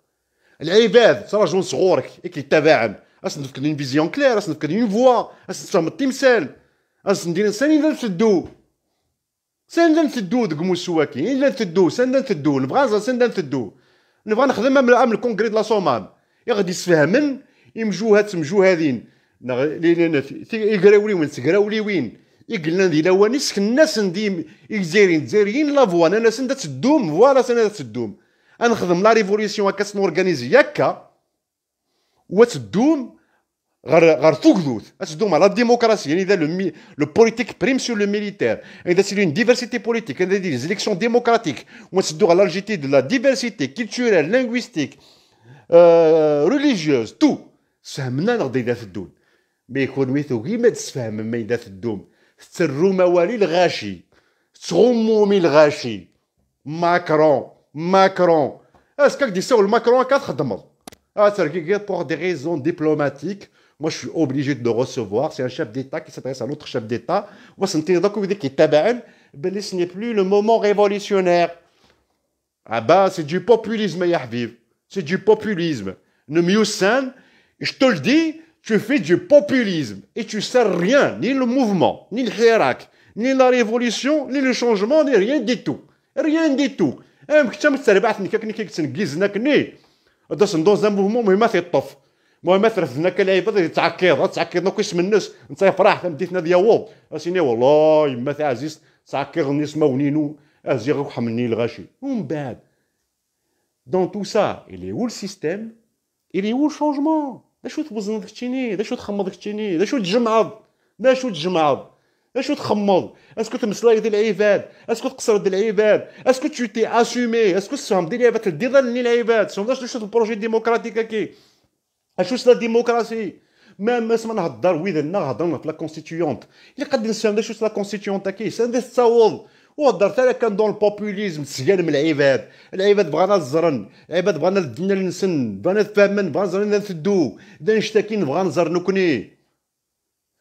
العباد صرا جون صغورك اكل كيتابعن اصلا نفكر اون فيزيون كلير اصلا نفكر اون فوا اصلا تفهم التمثال اصلا ندير انسان الا نسدو سان نسدو مو مسواكين الا نسدو سان نسدو نبغى سان نسدو نبغى نخدم من الامن الكونغري دو لا سومال إيه غادي يسفهمن يمجوها تمجوها هذين يقراولي وين تقراولي وين يقلنا إيه ذي لواني سكنا سندي الجزائريين إيه الجزائريين لافوان انا سندا تدوم فوالا سندا تدوم On la révolution qui s'organise, où on se dout, on se dout la démocratie, le politique prime sur le militaire, on une diversité politique, on des élections démocratiques, on se de la diversité culturelle, linguistique, euh, religieuse, tout. on Mais on C'est C'est Macron ce Macron ça. quatre Macron quatre ماكرون Ah, c'est pour des raisons diplomatiques moi je suis obligé de le recevoir c'est un chef d'état qui s'adresse à un autre chef d'état Ben, ce n'est plus le moment révolutionnaire ah bah c'est du populisme Yahviv. c'est du populisme نميوسان je te le dis tu fais du populisme et tu sers rien ni le mouvement ni le Hirak, ni la révolution ni le changement ni rien du tout rien du tout ام كنت متسربعتني كاكني كيتنكيزنا كني هذا صندوق زعما مهمو مهم تيطف المهم ثرثنا كلاعيبه تعكيض تعكيضنا كيش منس انت فرح ديال ديوض اسيني والله يما تاع عزيز تعكيضني اسما ونينو ازيغ وحملني الغاشي ومن بعد دون تو سا الي هو السيستيم الي هو الشونجمون دا شو توزن داك التيني دا شو تخمض داك التيني دا شو تجمعض دا شو تجمعض اشو تخمض اسكو ديال العباد اسكو ديال العباد اسكو تو تي اسومي اسكو سهم ديال العباد تدي ظن العباد سهم شفت البروجي ديموقراطيك كي اشو سلا ديموقراسي ما ما ما نهضر ويدنا هضرنا في لا كونستيتيونت اللي قد نساهم شو لا كونستيتيونت كي سند التصاوض وهضرت انا كان دون البوبوليزم تسجل من العباد العباد بغانا الزرن العباد بغانا الدنيا للنسن بغانا فامن بغانا الزرن نفدو اذا نشتكي نبغى نزرنكني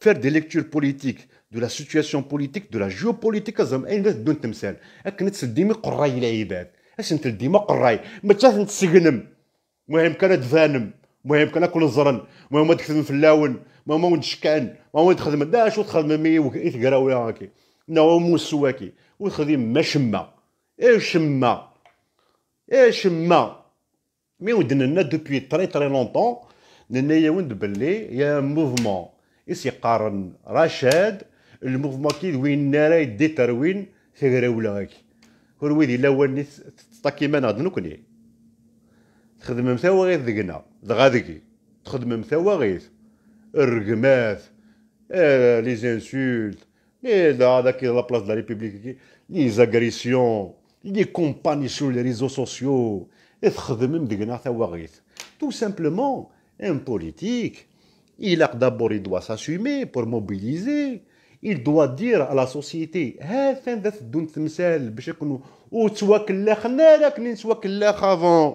faire des lectures politiques de la situation politique de la géopolitique زعما اين غادي تمثال اكن تسديمي قراي العباد اش انت ديما قراي ما تسجنم مهم كان تفانم مهم كان كل زرن المهم تخدم في اللاون المهم نشكان المهم تخدم لا شو تخدم مي يتقراو هاكي نو مو سواكي وتخدم ما شما ايه شما ايه شما مي ودنا لنا دوبوي تري تري لونتون لنا يا وند بلي يا موفمون يسيقارن رشاد الموفمون كي وين راه يدي تروين تغراولا هاكي كل ويدي الاول ني تطاكي ما دنوكني نكني تخدم مثاوا غير ذقنا دغا تخدم مثاوا غير الرقمات آه لي زانسولت لي هذاك لا بلاص دو لا ريبوبليك لي زاغريسيون لي كومباني سو لي ريزو سوسيو تخدم مدقنا توا غير تو سامبلومون ان بوليتيك Il d'abord, il doit s'assumer pour mobiliser. Il doit dire à la société هات فين تدون تمثال باش يكونوا وتوكلخنا راك نتوكلخ افون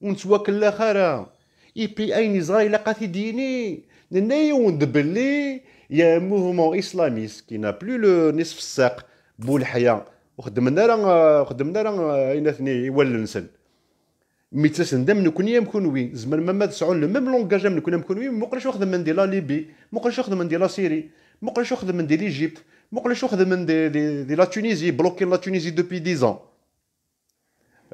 ونتوكلخ راه اي بي اين زراي قاتي ديني نني وندبلي يا موفمون اسلاميست كي نا بلو لو نصف الساق بولحيه وخدمنا راه خدمنا راه اين ثني يولنسن مي دم نكون يام وي زمن ما تسعون لو ميم لونغاج نكون يام كونوي ما نقدرش نخدم من دي لا ليبي ما واخذ من دي لا سيري ما واخذ من دي ليجيبت ما واخذ من دي, دي, دي لا تونيزي بلوكي لا تونيزي دوبي 10 ans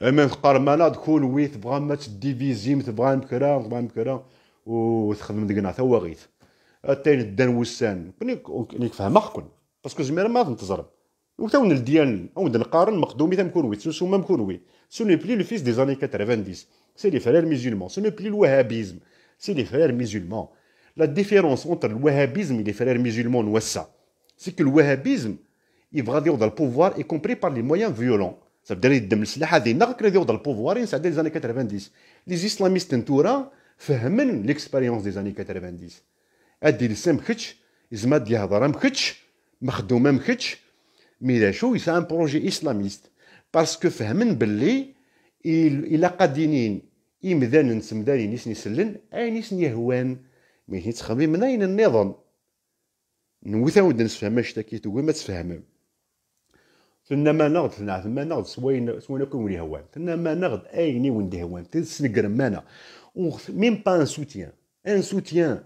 اما قرمانه تكون وي تبغى ما تديفيزيم تبغى مكرا تبغى مكرا وتخدم دقنا تا هو غيث التاين الدان وسان نيك فهمك باسكو زمير ما تنتظر وتاون الديان او نقارن مقدومي تمكون وي تسوسو ما مكون وي Ce n'est plus le fils des années 90. C'est les frères musulmans. Ce n'est plus le wahhabisme. C'est les frères musulmans. La différence entre le wahhabisme et les frères musulmans, c'est que le wahhabisme, il va dans le pouvoir, y compris par les moyens violents. Ça veut dire que dans le pouvoir et des années 90. Les islamistes en فهمن l'expérience des années 90 ادي les مخدش c'est دي هضره islamiste. باسكو فهمن باللي الى قادينين يمدان نسمداني نيس نسلن عين يسن يهوان هي تخمي من أين النظام نوثا ود اش تاكي تقول ما تفهمم ثنا ما نغد ثنا ثما نغد سوين سوين كون ولي هوان ثنا ما نغد ايني وندي هوان تسنقر مانا ميم با ان سوتيان ان سوتيان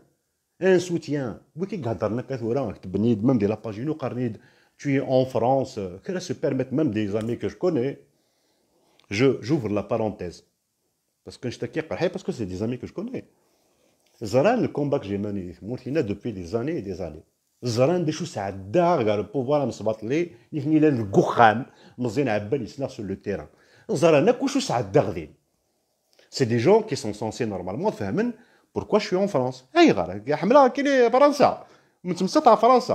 ان سوتيان وكي قهدرنا كثورا كتبني دمام ديال لاباجينو قرني tu es en France, qu'elle se permettent même des amis que je connais. Je, j'ouvre la parenthèse. Parce que je parce que c'est des amis que je connais. Zaran, le combat que j'ai mené, Moutina, depuis des années et des années. Zaran, des choses à dar, le pouvoir, il n'y a le gokham, il à sur le terrain. Zaran, des choses à dar. C'est des gens qui sont censés normalement faire pourquoi je suis en France. Hey, quelle est la France? Je suis en France.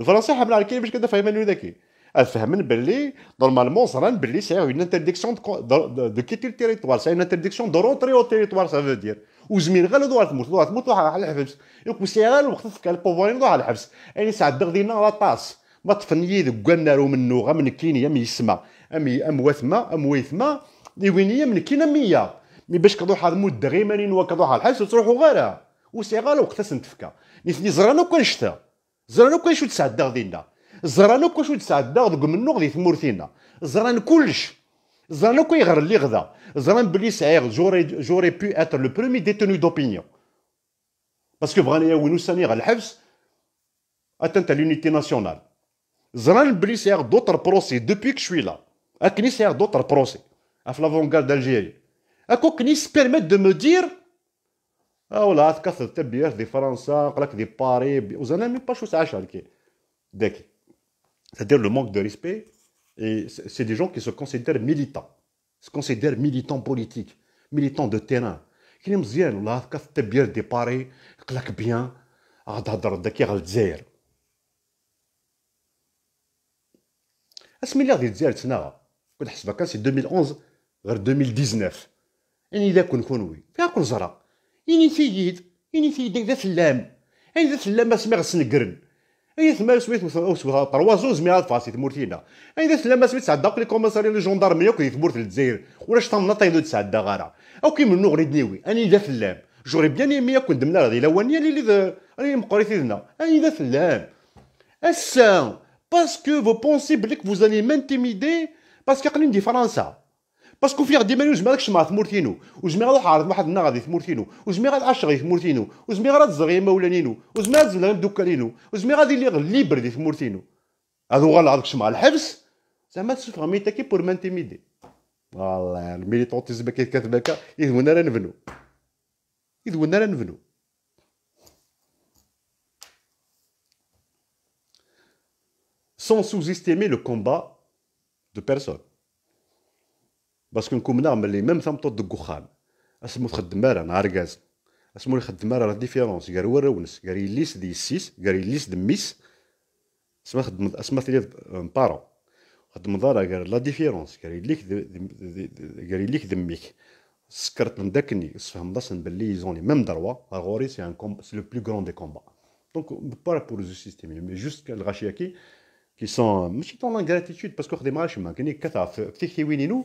الفرنسي حمل على الكلمه باش كذا فهمني ذكي افهم باللي نورمالمون صران باللي سي اون انترديكسيون دو كيتي التيريتوار سي اون انترديكسيون دو رونتري او تيريتوار سا فو دير وزميل غير دوار تموت دوار تموت على الحبس يوك سي غير الوقت تفكا البوفوار دوار على الحبس يعني ساعد دغدينا لا طاس ما طفني ذوك نارو منو غا من كينيا مي يسمى امي ام وثما ام ويثما وينيا من كينا ميا مي باش كضوح هذا مود غيمانين وكضوح الحبس وتروحوا غيرها وسي غير الوقت تنتفكا نيثني زران وكان شتا زران akk acu tesɛeddaɣ dinna. Ẓran akk acu tesɛeddaɣ deg umennuɣ di tmurt-inna. Ẓran kullec. Ẓran akk ayɣer lliɣ da. Ẓran belli sɛiɣ j'aurais pu être le premier détenu d'opinion. Parce que bɣan yawin ussan-iw ɣer lḥebs atteinte à l'unité nationale. Ẓran belli sɛiɣ d'autres procès depuis que je suis là. Akken i d'autres procès. Af l'avant-garde d'Algérie. Akk akken i se permettent de me dire ولات كثر التبيات دي فرنسا قالك دي باري وزعما مي با شو ساعه هكا داكي C'est-à-dire le manque de respect, et c'est des gens qui se considèrent militants, se considèrent militants politiques, militants de terrain. Qui n'aiment rien, ou là, quand bien déparé, claque bien, ah, d'adar, d'akir al dzair. Est-ce milliard de dzair, t'sna? c'est 2011 vers 2019. Et il y a qu'on connaît. Fais un zara. إني سيد إني سيد ذا سلام أين ذا سلام ما سمع سنقرن أين ثما سميت وسوها طروازون زميها فاسي تمورتينا أين ذا سلام ما سميت تعداق قلي كوميساري لي جوندارمي وكي تمورت الجزائر ولا شطمنا طيدو تسعدا غارة أو كي منو غريد نيوي أني ذا سلام جوري بيان يمي كون دمنا غادي لوانيا لي لي أنا مقري تيدنا أني ذا سلام أسا باسكو فو بونسي بلي vous allez m'intimider باسكو قلنا ندي فرنسا باسكو فيها ديما ماني وجمع مع ثمورتينو وجمع غادي عارض واحد النهار غادي ثمورتينو وجمع غادي عشر غادي ثمورتينو وجمع غادي تزغ مولانينو وجمع غادي زلان دوكانينو وجمع غادي لي ليبر بردي ثمورتينو هادو غا عارضك مع الحبس زعما تشوف غاميتاكي بور مانتيميدي والله الميليتونتيزم كي كاتب هكا اذ ونا راه نبنو اذ ونا راه نبنو sans sous-estimer le combat de personne. باسكو نكون ملي ميم ثمطو الدخان اسمو تخدم مالا نهار كاز اسمو اللي خدم راه ديفيرونس قال ورا ونس كار يليس دي سيس كار يليس دميس اسما خدم اسما ثلاث بارون خدم دارا قال لا ديفيرونس كار يليك كار يليك دميك سكرت من داكني فهم داسن بلي زوني ميم دروا غوري سي ان كوم سي لو بلو غران دي كومبا دونك با بور لو سيستيم مي جوست الغاشيه كي كي سون ماشي طون غراتيتود باسكو خدي ماشي ما كني كثر في وينينو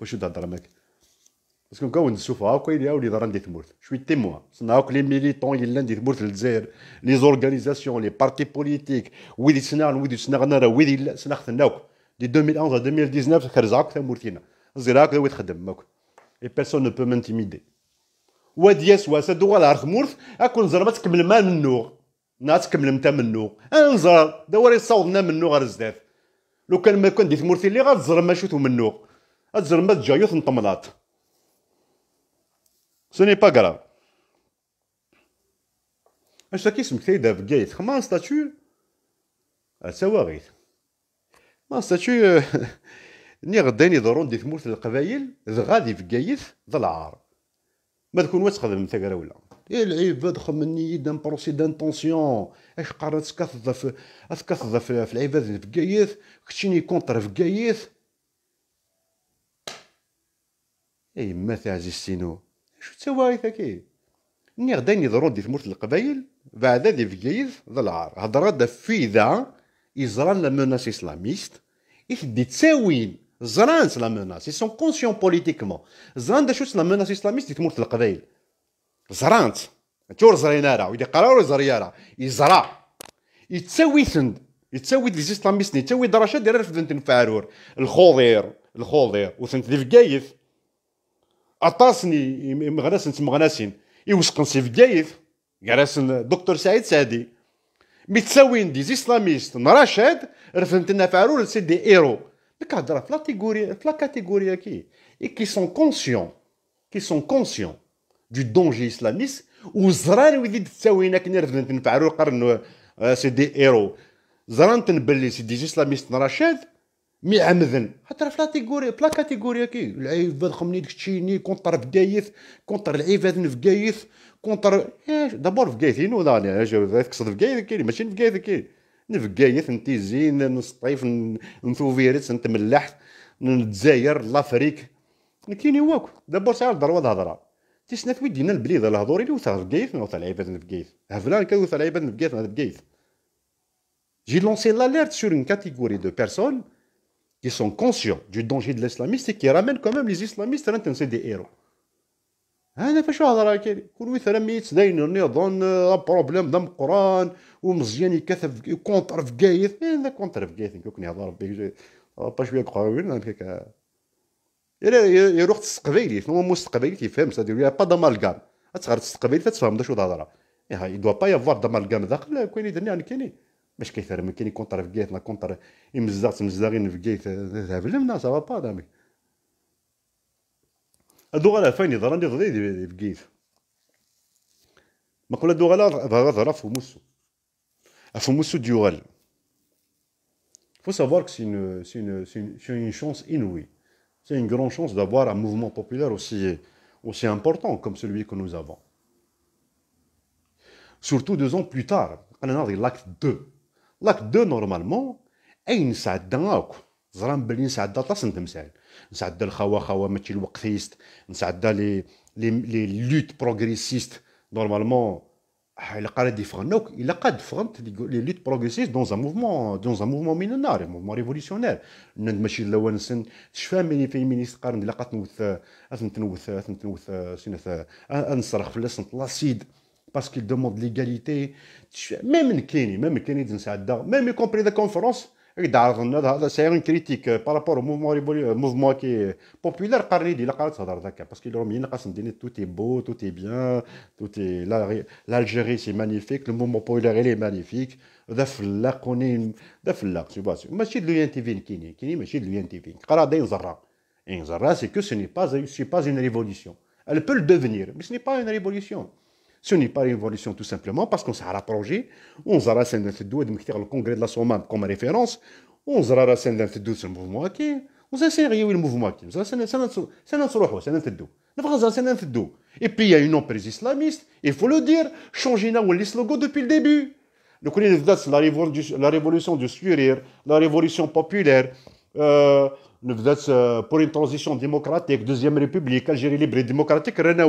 باش تهضر معاك باسكو نبقاو نشوفوا ها كاين اللي راه ندي تمورت شوي تيموا هاك لي ميليتون يلا ندي تمورت الجزائر لي زورغانيزاسيون لي بارتي بوليتيك ويدي سنا ويدي سنا غنا راه ويدي لا سنا خثناوك دي 2011 2019 خرزعك تمورتينا زيراك وي تخدم ماك اي بيرسون نو بو مانتيميدي واد يسوى سدوغا العرخ مورث اكون نزر ما تكمل ما منوغ نا تكمل متى منوغ انا نزر دوري صوبنا منوغ غير لو كان ما كان ديت مورتي اللي غتزر ما شوتو منوغ الزرمات جايوث نطملاط سوني با كرا اش كي سمكتي في كايت خما ستاتيو السواغيث ما ستاتيو ني غدين يدورون دي ثمورت القبايل زغادي في كايث ذا ما تكون واش تخدم ثقرا ولا ايه العيب مني دان بروسي دان طونسيون اش قرات كثض في كثض في العباد في كايث كتشيني كونتر في كايث ما يما السينو شو تسوى كي ني غدا يضرون دي تمرت القبايل بعدا دي بكايف ذا العار هضرة دا في ذا يزران لا مناس اسلاميست دي تساوين زران لا مناس يسون كونسيون بوليتيكمون زران دا شوت لا مناس اسلاميست دي تمرت القبايل زرانت تور زرينا راه ويدي قرارو زريارا يزرا يتساوي سند يتساوي دي زيسلاميست يتساوي دراشة ديال رفدنت فارور الخضير الخضير وثنت دي بكايف اطاسني مغناس انت مغناسين يوسقن سي في كايث دكتور سعيد سعدي مي تساوين دي زيسلاميست نراشد رفنت لنا فارول سيدي ايرو ديك هضره في لا تيغوري في لا كاتيغوريا كي اي كي سون كونسيون كي سون كونسيون دو دونجي اسلاميست وزران ويدي تساوين كي رفنت لنا فارول قرن سيدي ايرو زرانتن سي سيدي زيسلاميست نراشد مي عمذن خاطر في لاكاتيغوريا بلا كاتيغوريا كي العيب بعد خمني تشيني كونتر فكايث كونتر العيب فاد كونطر كونتر دابور فكايثين ولا انا تقصد فكايث كي ماشي فكايث كي نفكايث نتيزين نسطيف نثوفيرس نتملح نتزاير لافريك كيني واك دابور ساعه الضروه الهضره تيسنا في دينا البليد الهضوري اللي وثا فكايث وثا العيب فاد فكايث هفلان كان وثا العيب فاد فكايث جي لونسي لاليرت سور اون كاتيغوري دو بيرسون qui sont conscients du danger de l'islamiste et qui ramènent quand même les islamistes à c'est des héros. هذا فاش واحد راه كاين كل مثلا مي يتداين نظن بروبليم دم قران ومزيان يكثف كونتر في كايث هذا كونتر في قايث كايث كون يهضر به باش بيا قوين هكاك يروح تستقبيلي شنو هو مستقبيلي سا سادير با دمالكام تغرد تستقبيلي تفهم شو الهضره دو با يافوار دمالكام داخل كاين يدني عن كاينين Il y a des gens qui sont contre la guerre, qui contre les droits des gens, mais ça ne va pas. Les gens sont en train de se faire enlever la Mais quand gens sont en train de se faire enlever la guerre. Ils sont en train de se faire enlever Il faut savoir que c'est une chance inouïe. C'est une grande chance d'avoir un mouvement populaire aussi important comme celui que nous avons. Surtout deux ans plus tard, à l'an l'acte 2, لاك دو نورمالمون اي نسعد هاك زران بلي نسعد طاس تمثال نسعد الخوا خوا ماشي الوقتيست نسعد لي لي لوت بروغريسيست نورمالمون الا قرا دي فرنوك الا قاد فرنت لي لوت بروغريسيست دون ان موفمون دون ان موفمون من النار موفمون نند ماشي الاول نسن تشفى ملي فيمينيست قارن الا قاد نوث اثنت نوث اثنت نوث سينث انصرخ في الناس نطلع سيد parce qu'ils demandent l'égalité même Kenny même Kenny même y compris la conférence c'est une critique euh, par rapport au mouvement, euh, mouvement qui est populaire parce qu'il ont dit tout est beau tout est bien tout est l'Algérie c'est magnifique le mouvement populaire il est magnifique دفلق ونين دفلق Mais ماشي دو ينتيفين كيني كيني ماشي de ينتيفين C'est que ce n'est que ce n'est elle peut le devenir mais ce n'est pas une révolution ce n'est pas une révolution tout simplement parce qu'on s'est rapproché. On a faire le congrès de la Somme comme référence. On a rassemblé le mouvement qui On a rassemblé le mouvement qui On a rassemblé le mouvement qui Et puis il y a une emprise islamiste. Il faut le dire. Changer le logo depuis le début. Le collège de dates, la révolution du sourire, la révolution populaire. nous euh, euh, pour une transition démocratique, deuxième république, Algérie libre et démocratique, Renaud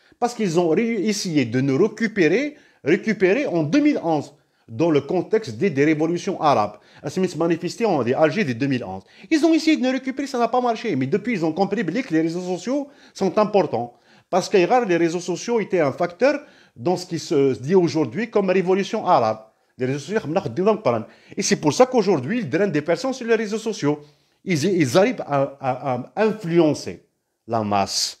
Parce qu'ils ont essayé de nous récupérer, récupérer en 2011 dans le contexte des, révolutions arabes. se manifestaient en Algérie dès 2011. Ils ont essayé de nous récupérer, ça n'a pas marché. Mais depuis, ils ont compris que les réseaux sociaux sont importants. Parce qu'hier, les réseaux sociaux étaient un facteur dans ce qui se dit aujourd'hui comme révolution arabe. Les réseaux sociaux, et c'est pour ça qu'aujourd'hui, ils drainent des personnes sur les réseaux sociaux. Ils, arrivent à influencer la masse.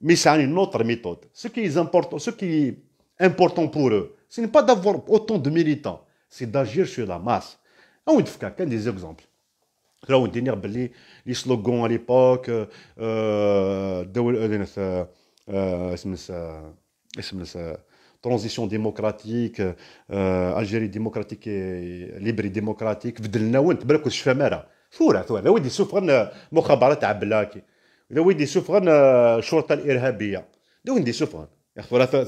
mais c'est une autre méthode. Ce qui est important, ce qui est important pour eux, ce n'est pas d'avoir autant de militants, c'est d'agir sur la masse. On des exemples. Là, on dit les slogans à l'époque, transition démocratique, euh, Algérie démocratique et libre démocratique, لو ويدي سفغن الشرطه الارهابيه لو يدي سفغن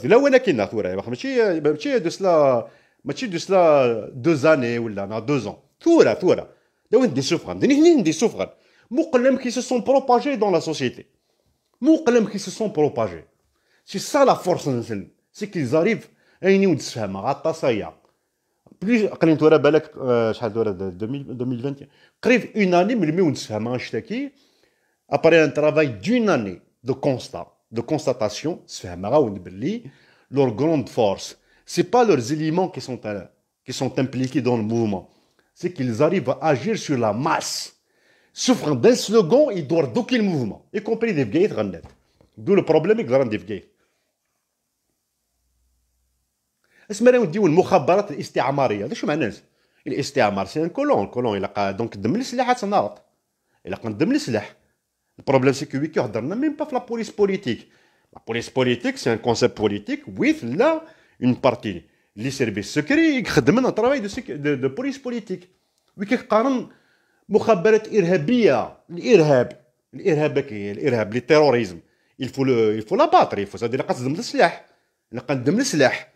لا وانا كي ثورة ماشي ماشي دو سلا ماشي دو سلا دو زاني ولا نا دو زون ثورة ثورة لو ندي سفغن دني هنا ندي سفغن مقلم كي سو بروباجي دون لا سوسيتي مقلم كي سو بروباجي سي سا لا فورس نزل سي كي زاريف ايني ونتفهم غطاسه هي بلي قريب تورا بالك آه، شحال تورا 2020 قريب اون اني من المي ونتفهم غنشتكي après un travail d'une année de constat, de constatation, leur grande force, c'est pas leurs éléments qui sont, euh, qui sont impliqués dans le mouvement, c'est qu'ils arrivent à agir sur la masse. Souffrant d'un slogan, ils doivent le mouvement, y compris des vieilles D'où le problème est les des vieilles. اسمع راهو نديو المخابرات الاستعماريه هذا شو معناه الاستعمار سي ان كولون كولون الا قا دونك دم السلاح تناط الا قا دم السلاح le problème, c'est que Wicker n'a même pas la police politique. La police politique, c'est un concept politique with là une partie. Les services secrets, ils font un travail de, de, police politique. Wicker قارن مخابرات إرهابية الإرهاب الإرهاب كي الإرهاب le terrorisme. il faut il faut l'abattre il faut ça dire قدم السلاح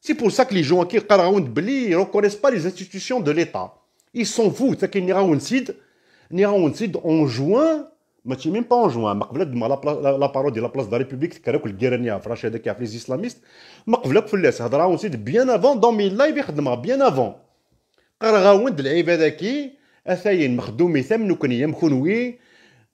c'est pour ça que les gens qui قرعون بلي reconnaissent pas les institutions de l'état ils s'en foutent cest qu'ils n'ira pas en juin ماشي ميم با اون جوان ما قبلت مع لا بارو ديال لا بلاص دا ريبوبليك تكراك الكيرانيه في رشيده هذاك في لي زيسلاميست ما قبلك الناس هضره ونسيت بيان افون دون مي لايف يخدمها بيان افون غاوند العيب هذاك اثاين مخدومي ثم كون وي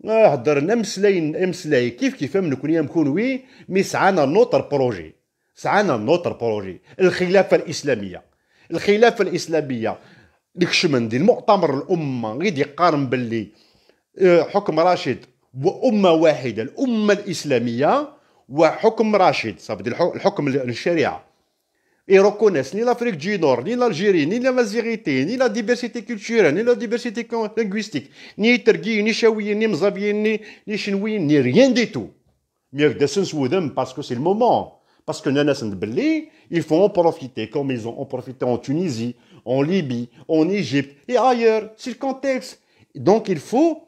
هضرنا مسلاين مسلاي كيف كيف كون كون وي مي سعانا نوتر بروجي سعانا نوتر بروجي الخلافه الاسلاميه الخلافه الاسلاميه ديك شمن دي المؤتمر الامه غير يقارن باللي حكم راشد Sharia, ils reconnaissent ni l'Afrique du Nord, ni l'Algérie, ni la Mazirité, ni la diversité culturelle, ni la diversité linguistique, ni Tergui, ni Chaouï, ni Mzavi, ni, les ni rien du tout. Mais parce que c'est le moment. Parce que Nana Belli, il faut en profiter, comme ils ont en profité en Tunisie, en Libye, en Égypte et ailleurs. C'est le contexte. Donc il faut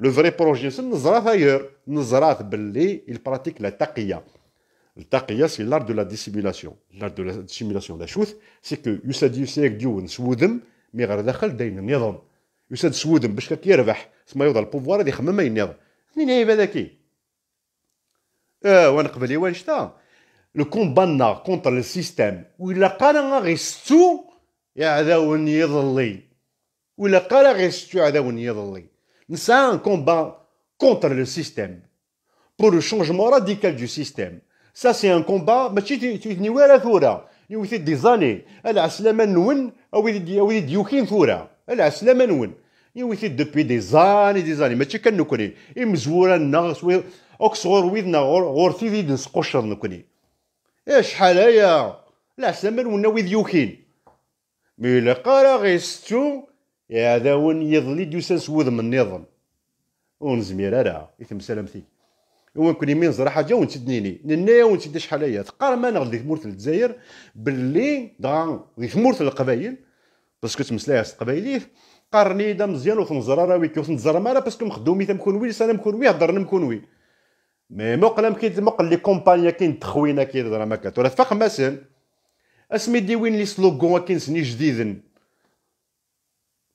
لو فري بروجي نزرا ايور نزرات باللي البراتيك لا تقيه التقيه سي لار دو لا ديسيميلاسيون لار دو لا ديسيميلاسيون لا شوث سي كو يساد يسيك ديون سودم مي غير داخل داين النظام يساد سودم باش كي يربح سما يوضع البوفوار هذا يخمم النظام منين عيب هذاك اه وانا قبل ايوا نشتا لو كومبانا كونتر لو سيستيم ولا قال غير ستو يعذاون يضلي ولا قال غير ستو يعذاون يضلي C'est un combat contre le système, pour le changement radical du système. Ça, c'est un combat, يوثد دي زاني العسلامه نون او او ديوكين ثوره العسلامه نون يوثد دوبي دي زاني دي زاني ماشي كان نكوني امزورا نغس وي اكسغور ويدنا غورتي دي نسقشر نكوني ايه شحال هيا العسلامه نون ويد يوكين مي لا قرا غيستو إعداون يظلي ديوسان من النظام ونزمير أرا وين كوني يمين زرا حاجه ونتدنيني ننايا ونتد شحال هي تقار ما نغدي تمورت الجزائر باللي دان دي تمورت القبايل باسكو تمسلاي س القبايليه قارني دا مزيان وخنزرا راه ويك وخنزرا مالا باسكو مخدومي تم سلام لسان مكونوي هضرنا وي مي مقلم كي مقل لي كومبانيا كاين تخوينه كي راه ما كات ولا فاق مثلا اسمي دي وين لي سلوغون كاين سني جديدن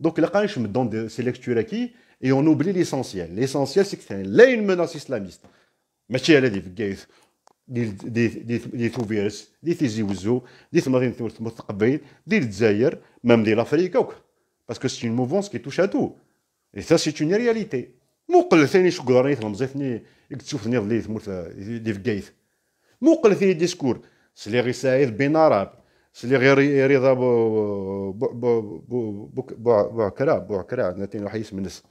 Donc là, quand je me donne ces lectures qui et on oublie l'essentiel. L'essentiel, c'est qu'il y a une menace islamiste. Mais si elle est des Ouvirs, des Tizi Ouzou, des Marines, des Zahir, même des l'Afrique. Parce que c'est une mouvance qui touche à tout. Et ça, c'est une réalité. Moukle, c'est une chouk d'arrêt, l'homme zéfni, et que tu souviens de l'Ith, des Gaïs. Moukle, c'est les discours. C'est les Rissaïs, bien arabes. سلي غير رضا بو بو بو بو بو كرا بو عندنا نتين واحد يسمى نس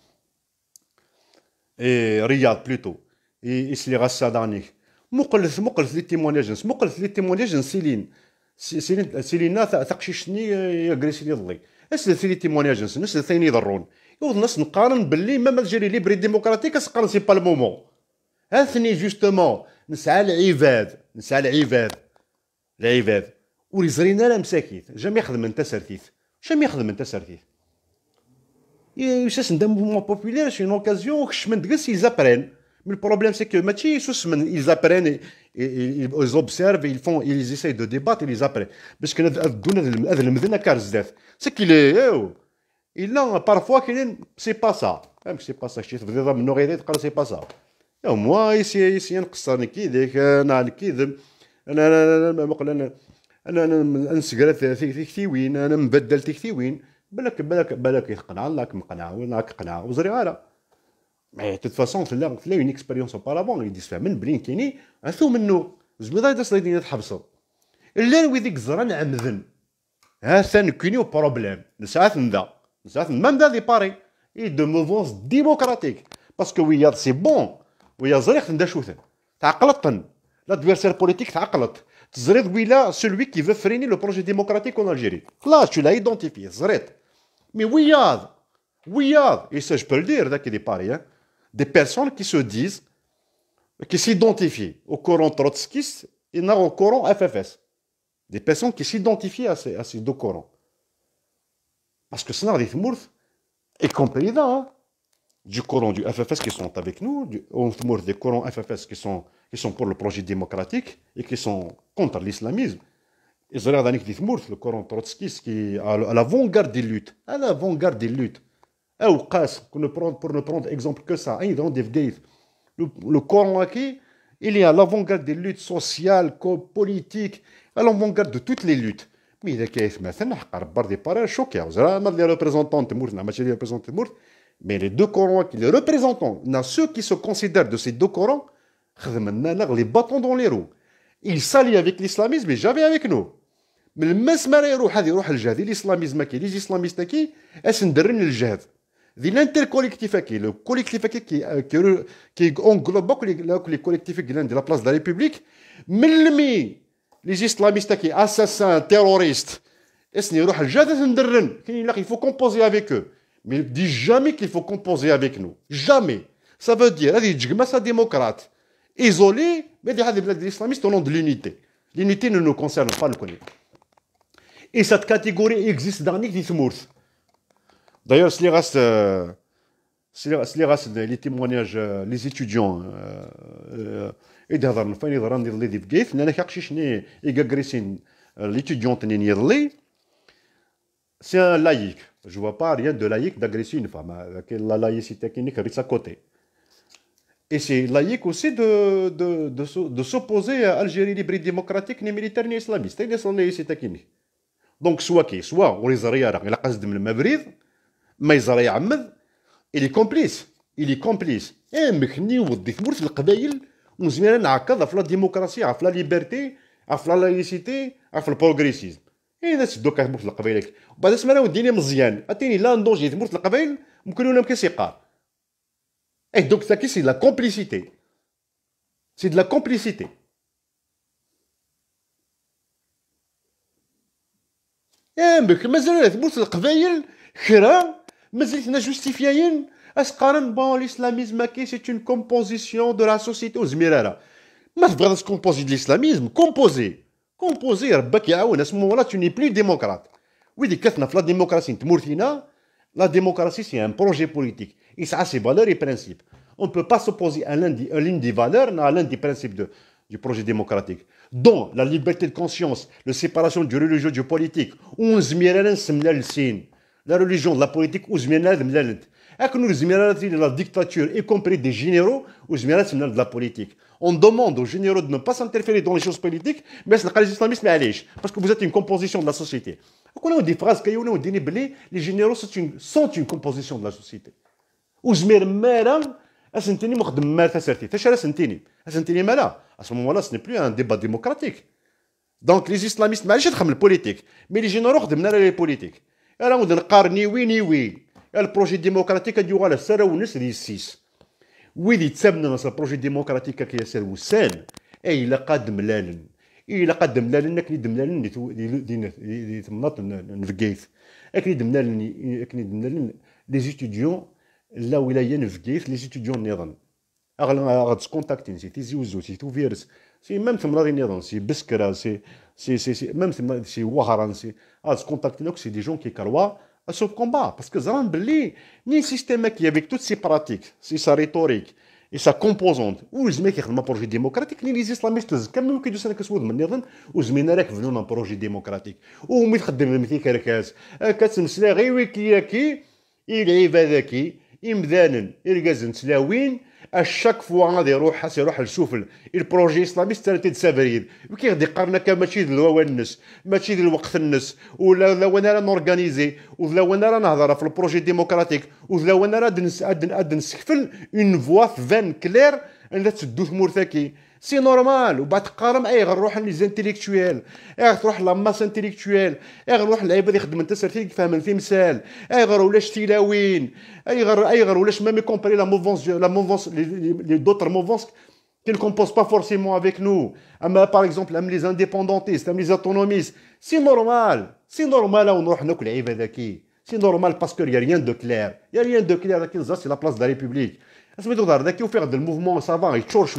اي رياض بلوتو اي سلي غاسا داني مقلث مقلث لي تيمونيجنس مقلث لي تيمونيجنس سيلين سيلين سيلين ثقشيشني يجريسيني ضلي اسل سيلي تيمونيجنس نس ثاني يضرون يوض ناس نقارن باللي ما الجيري ليبري ديموقراطيك سقارن سي با المومون هاثني جوستومون نسعى العباد نسعى العباد العباد وري لا مساكيت جام يخدم انت سرتيت جام يخدم انت سرتيت يساس ندم مون بوبولير سي اون اوكازيون كش من اي يزابرين مي البروبليم سي كو ماشي يسوس من يزابرين يزوبسيرف يلفون يزيساي دو ديبات يزابرين باش كنا الدون هذا المذن كار سكي لي كي الا بارفوا كاينين سي با سا فهمت سي با سا شتي تبدا منو غير تقرا سي با سا هو يسي يسي نقصر كي ديك انا الكذب انا انا انا قلنا انا انا نسقرا وين انا مبدل وين بالك بالك بالك يقنع لاك مقنع ولاك قنع وزري وزريعه مي توت فاسون في اللعب في اون اكسبيريونس اوبارافون من بلي كيني عثو منو يدس لي دينا تحبسو الا ويديك الزران عمذن ها ثان كينيو بروبليم نسعات ندا نسعات ما دا دي باري اي دو موفونس ديموكراتيك باسكو ويا سي بون ويا زريخ ندا شوثن تعقلطن لادفيرسير بوليتيك تعقلط là, celui qui veut freiner le projet démocratique en Algérie. Là, tu l'as identifié, Zred. Mais oui, il et ça je peux le dire, là, des pas hein, des personnes qui se disent, qui s'identifient au Coran trotskiste et non au Coran FFS. Des personnes qui s'identifient à, ces, deux courants. Parce que ça n'a rien y du Coran du FFS qui sont avec nous, du, des Corans FFS qui sont, qui sont pour le projet démocratique et qui sont contre l'islamisme. Israël Danik le Coran trotskiste qui est à l'avant-garde des luttes. À l'avant-garde des luttes. Eh, pour ne prendre exemple que ça, hein, le Coran qui il est à l'avant-garde des luttes sociales, politiques, à l'avant-garde de toutes les luttes. Mais il est a Les représentants de Mourte, la majorité des représentants de mais les deux Corans les représentants, ceux qui se considèrent de ces deux Corans, les bâtons dans les roues. Ils s'allient avec l'islamisme et jamais avec nous. Mais le mesmer l'islamisme les islamistes ils sont le jihad. l'intercollectif le collectif qui euh, englobe les collectifs de la place de la République Mais les islamistes assassins terroristes اسن يروح le le jihad. il faut composer avec eux mais il dit jamais qu'il faut composer avec nous. Jamais. Ça veut dire, là, il dit, c'est démocrate. Isolé, mais il des islamistes au nom de l'unité. L'unité ne nous concerne pas, nous connaissons. Et cette catégorie existe dans l'Église D'ailleurs, ce reste, euh, les témoignages, euh, les étudiants, euh, et d'avant, enfin, ils rendent les divgif, n'a qu'à chichner, et gagressin, l'étudiante c'est un laïque. Je ne vois pas rien de laïque d'agresser une femme. Hein, la laïcité qui est à côté. Et c'est laïque aussi de, de, de, s'opposer à l'Algérie libre et démocratique, ni militaire, ni islamiste. C'est la laïcité n'est. Donc, soit qui, soit on les a il a de Mabrid, mais il est complice. Il est complice. Et مخني وظيف مرت القبائل ونزمينا نعكض في la démocratie, في la liberté, في la laïcité, في le progressisme. Et c'est la c'est de la complicité. C'est de la complicité. Mais que l'islamisme, c'est une composition de la société. Mais vous voyez, de l'islamisme. composé. Composer, à ce moment-là, tu n'es plus démocrate. Oui, la démocratie La démocratie, c'est un projet politique. Et ça a ses valeurs et principes. On ne peut pas s'opposer à l'un des valeurs, à l'un des principes du projet démocratique. Dont la liberté de conscience, la séparation du religieux et la politique, ou religion de la politique, ou la dictature, y compris des généraux, ou de la politique. On demande aux généraux de ne pas s'interférer dans les choses politiques, mais c'est les islamistes, mais parce que vous êtes une composition de la société. On a des phrases qui ont déniblées, les généraux sont une, sont une composition de la société. Ou je mets le maire, c'est un tenim, À ce moment-là, ce n'est plus un débat démocratique. Donc les islamistes, mais allez, la politique. Mais les généraux, de mener les politiques. Et là, on a dit, ni oui, ni oui. Et le projet démocratique a duré la 7 ou 9, 6. ويلي يتسمن نص البروجي ديموكراتيك كي ياسر وسام اي لا قاد ملالن اي لا قاد ملالن كني دملالن دي تمنط نفكيث اكني دملالن اكني دملالن لي ستوديون لا ولايه نفكيث لي ستوديون نيضن اغلى غاد كونتاكتين سي تيزي وزو سي تو فيرس سي ميم ثم تمناضي نيضن سي بسكرا سي سي سي ميم ثم سي وهران سي غاد نوك سي دي جون كي كروا à ce combat. Parce que Zran Belli, ni système qui, avec toutes ses pratiques, sa rhétorique et sa composante, ou les mecs qui ont un projet démocratique, ni les islamistes, comme nous qui nous sommes كسود من النظام, ou les mecs qui ont un projet démocratique, ou les mecs qui ont un كركاس, كاس مسلا غير ويكي يكي, يلعب هذاكي, يمدانن, يلقاز نسلاوين, اشاك فوا غادي يروح خاص يروح يشوف البروجي اسلاميست تاع تيد سافريد يقارنا قرنك ماشي ديال الهوا النس ماشي ديال الوقت الناس ولا لا وانا راه نورغانيزي ولا وانا راه نهضر في البروجي ديموكراتيك ولا وانا راه ادن ادن نسكفل اون فوا فان كلير ان تسدو ثمورتكي سي نورمال وبعد تقارن اي غنروح لي زانتيليكتويال اي تروح لا ماس انتيليكتويال اي غنروح للعباد اللي خدمت تسرتي فاهم التمثال اي غير ولاش تلاوين اي غير اي غير ولاش ميم كومبري لا موفونس لا موفونس لي دوتر موفونس qui ne composent pas forcément avec nous. Par exemple, les indépendantistes, les autonomistes. C'est normal. C'est normal, on va aller C'est normal parce qu'il n'y a rien de clair. Il n'y a rien de clair. C'est la place de la République. Ça veut dire qu'il faut faire des mouvements, ça va, il chauffe,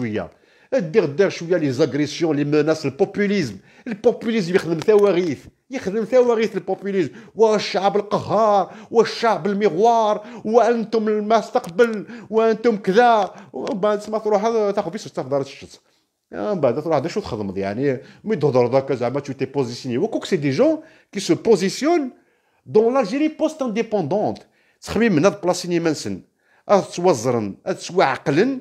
دير دار شويه لي زاغريسيون لي مناس البوبوليزم البوبوليزم يخدم ثواريث يخدم ثواريث البوبوليزم والشعب القهار والشعب المغوار وانتم المستقبل وانتم كذا ومن بعد تسمع تروح تاخذ بيس دار الشط من بعد تروح شو تخدم يعني مي تهضر هذاك زعما تو تي بوزيسيوني وكوك سي دي جون كي سو بوزيسيون دون لالجيري بوست انديبوندونت تخمم من هاد بلاصيني منسن اتوزرن اتوعقلن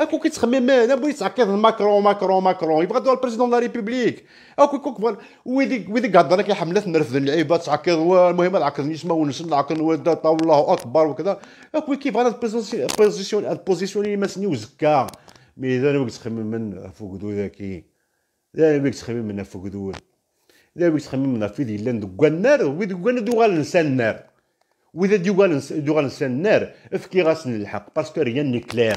هاكو كيتخمم انا بغيت تعكيض ماكرون ماكرون ماكرون يبغى دور البريزيدون لا ريبوبليك اكو كوك ويدي ويديك ويديك هضره كيحملات نرفد اللعيبه تعكيض المهم نعكر نسمع ونشد العكر ودا الله اكبر وكذا هاكو كيبغى البوزيسيون البوزيسيون ماسني وزكا مي اذا بغيت تخمم من فوق دو ذاكي اذا بغيت تخمم من فوق دو اذا بغيت تخمم من في ديلان دوكا النار ويدوكا دوغا الانسان النار واذا دوغا الانسان النار افكي غاسن الحق باسكو ريان كلير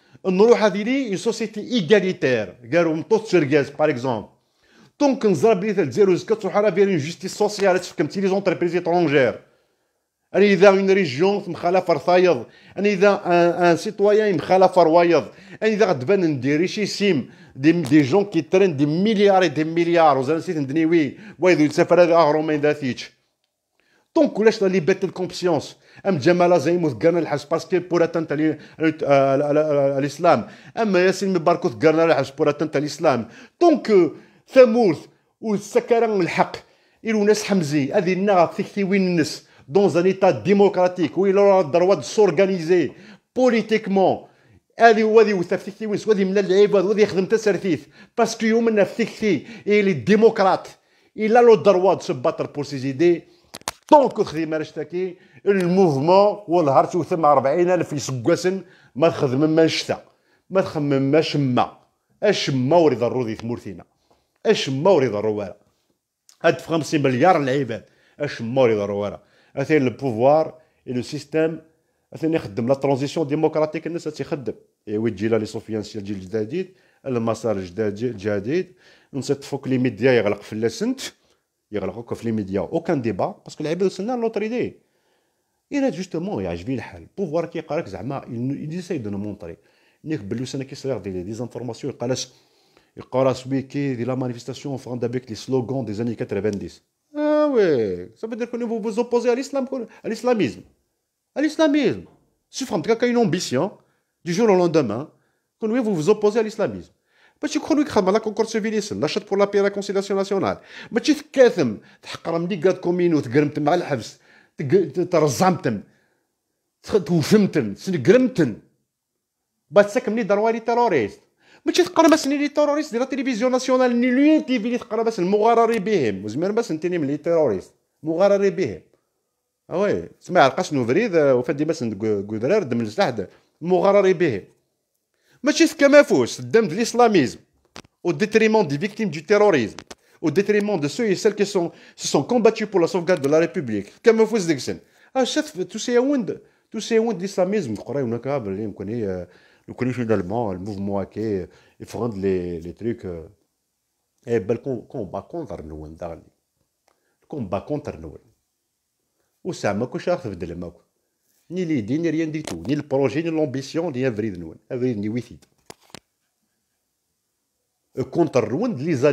نروح هذه لي اون سوسيتي ايغاليتير قالوا مطوط شركاز باغ اكزومبل دونك نزرب لي الجزائر وزكا تروح على فير اون جوستيس سوسيال تفكمتي لي زونتربريز اترونجير انا اذا اون ريجيون مخالف رثايض انا اذا ان سيتوايان مخالف روايض انا اذا غتبان ندير شي سيم دي دي جون كي ترين دي مليار دي مليار وزنا نسيت وي وايد يتسافر هذا اغرومين ذاتيتش دونك ولاش لا ليبرتي الكونسيونس ام جمال زي مذكرنا الحج باسكو بور اتنت آه، آه، الاسلام اما ياسين مباركو ثقرنا الحج بور اتنت الاسلام دونك ثمورث والسكرة الحق إلو ناس حمزي هذه النغة تكتي وين الناس دون ان ايتا ديموكراتيك وي لو دروا سورغانيزي بوليتيكمون هذه وهذه وثفتي وين وهذه من العباد وهذه يخدم تسرثيث باسكو يومنا ثكثي الي ديموكرات الى لو دروا سو باتر بور سيزيدي طونك خديمه رشتكي الموفمون والهرت وثم 40000 يسقاسن ما تخدم ما شتا ما تخمم ما شما اشما ور يضروا ذي ثمورتينا اشما ور يضروا والو هاد 50 مليار العباد اش ور يضروا والو اثين البوفوار اي لو سيستيم اثير يخدم لا ترانزيسيون ديموكراتيك الناس تيخدم تجي الجيل لي سوفيان الجيل الجديد المسار الجديد الجديد نسيت فوق لي ميديا يغلق في لاسنت Il les médias. Aucun débat, parce que l'Aïbé Ousselna l'autre idée. Il a justement, il a le pouvoir qui il essaie de nous montrer. Il a des informations, il a de la manifestation avec les slogans des années 90. Ah oui, ça veut dire que vous vous opposez à l'islamisme. À l'islamisme. Si France a une ambition, du jour au lendemain, que vous vous opposez à l'islamisme. باش يكون ويخدم على كونكور سيفيليسم نشط بور لا بي ريكونسيلاسيون ناسيونال ماشي تكاثم تحقرم لي كاد كومينو تقرمتم مع الحبس ترزمتم توفمتم تقرمتم باتسكم لي لي تيروريست ماشي اسني لي تيروريست ديال التلفزيون ناسيونال ني لو تي في اللي تقربس المغرر بهم وزمان بس انتني من لي تيروريست مغرر بهم اوي سمع رقاش نوفريد وفادي بس كودرار دم السلاح مغرر بهم C'est comme Fouss, d'un l'islamisme, au détriment des victimes du terrorisme, au détriment de ceux et celles qui se sont combattus pour la sauvegarde de la République. Comme Fouss Dixon, à ah, chaque fois, tout c'est honte, tout c'est honte d'islamisme. Quand ah, ben, on a connu euh, le le les Allemands, le mouvement à qui euh, ils font les trucs, euh. eh ben, combat contre nous, honte à nous, combat contre nous. Où sommes-nous, quoi, chef de l'État, quoi? ni l'idée, ni rien du tout, ni le projet, ni l'ambition, ni l'avrid, ni l'ouïsid. Euh, Contre-run, les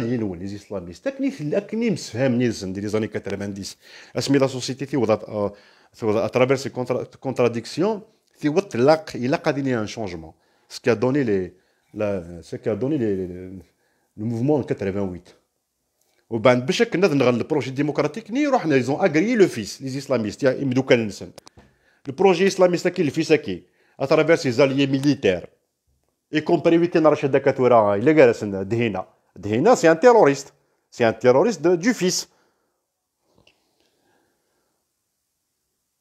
islamistes. C'est ce qui a fait l'homme des années 90. c'est ce que la société a cest euh, à travers ces contradictions, il a fait un changement. Ce qui a donné le mouvement en 88. Au Ban Bishek, nous avons le projet démocratique, ni ils ont agré le fils, les islamistes, il y a Imdoukalnsen. Le projet islamiste qui le fait à travers ses alliés militaires, y compris Rachid Dakatoura, il est c'est un terroriste. C'est un terroriste du fils.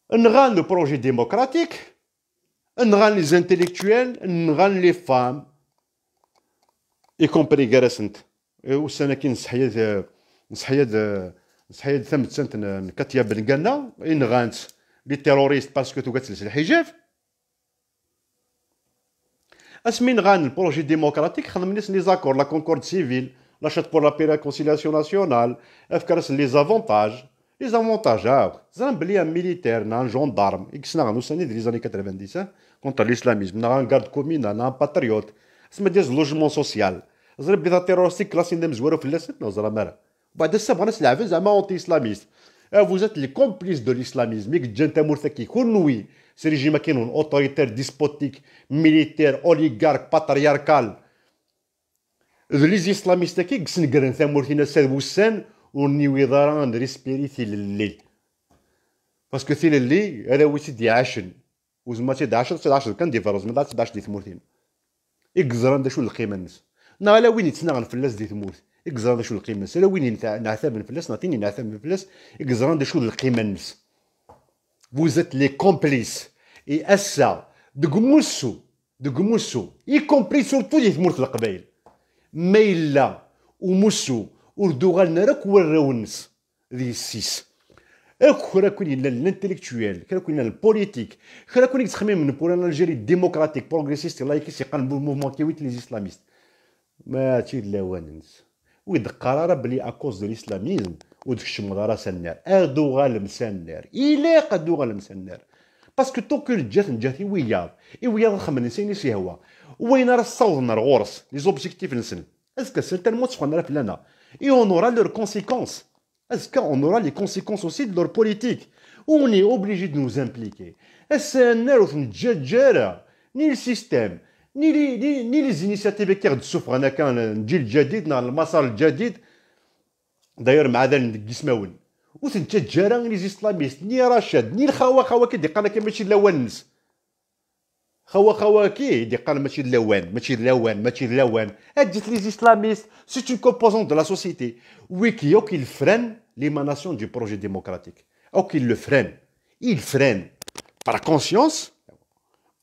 On le projet démocratique, on les intellectuels, on les femmes, y compris nous des terroristes parce que tu as le le hijab Asmin Ghan, le projet démocratique, les accords, la concorde civile, l'achat pour la paix et la conciliation nationale, les avantages. Les avantages, c'est un militaire, un gendarme, les années 90, contre l'islamisme, un garde communal, un patriote, un logement social. Zrib des terroristes classés dans les zouarous, les sept, non, zramara. Bah, de ça, on a anti islamistes Euh, vous êtes les complices de l'islamisme ياك جا انت مرتكي كل نوي سي ريجيما كينون اوتوريتير ديسبوتيك ميليتير اوليغارك باترياركال لي اسلاميست كي قسنقرن ثامورتينا ساد وسان ونيوي داران ريسبيري في الليل باسكو في الليل هذا وي سيدي عاشن وزما تيد 10 تيد 10 كان ديفيروز من بعد 11 دي ثمورتين يقزران دا شو القيمه نس نا على وين يتسناغل فلاس دي ثمورت قزران شو القيمه نس انا وين نعتمد فلس نعطيني من فلس قزران شو القيمه نس فوزت لي كومبليس اي اسا دقموسو دقموسو اي كومبري سورتو لي ثمورت القبايل ما الا وموسو وردوغالنا راك وراو النس ذي السيس اكو كوني الا الانتليكتويال كراكون كوني البوليتيك كوني تخمم من بور ان الجيري ديموكراتيك بروغريسيست لايكيس يقلبوا الموفمون كيويت لي اسلاميست ما تشي لاوان نس ويدق قرار بلي اكوز دو الاسلاميزم ودك الشمغه راسها النار ادوغا لمسا النار الى ادوغا لمسا النار باسكو طوكو جات جات وياض وياض الخمن نسيني هو وين راه الصوض غورس لي زوبجيكتيف نسن اسكو سيرتان موت سخون راه فلانا اي اون اورا لور كونسيكونس اسكو اون اورا لي كونسيكونس اوسي دو لور بوليتيك اوني اوبليجي دو نوز امبليكي السنار وثم جات جاره ني السيستيم ni لي ni ni les initiatives qui ont souffert a quand un jil jadid dans le masal jadid d'ailleurs ma dan gismaoun ou c'est un jaran les islamistes ni rachad ni khawa khawa qui dit qu'on a ماشي de l'awans khawa khawa qui dit qu'on a le de l'awan le de l'awan ماشي de l'awan et les islamistes c'est une composante de la société oui qui oh, freinent il l'émanation du projet démocratique ok oh, il le freinent. Ils freinent par conscience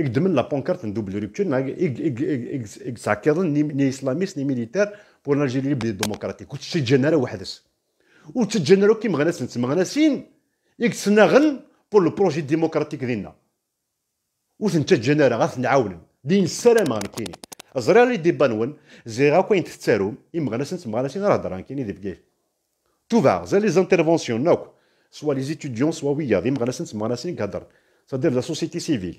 يقدم لا بونكارت ندوبل ريبتور مع اكساكيضن ني اسلاميست ني ميليتير بور لالجيري ليبري ديموقراطيك وتشجنا وحدس وتشجنا كيما غناس نسمى غناسين يكسنا غن بور لو بروجي ديموقراطيك ديالنا وتنتجنا راه نعاون دين السلام غنكيني زرا لي دي بانون زي كوين كاين تتساروم اما غناس نسمى غناسين راه هضره كيني دي بكيف تو فا زا لي زانترفونسيون نوك سوا لي زيتيديون سوا ويا ديما غناس نسمى غناسين كهضر سادير لا سوسيتي سيفيل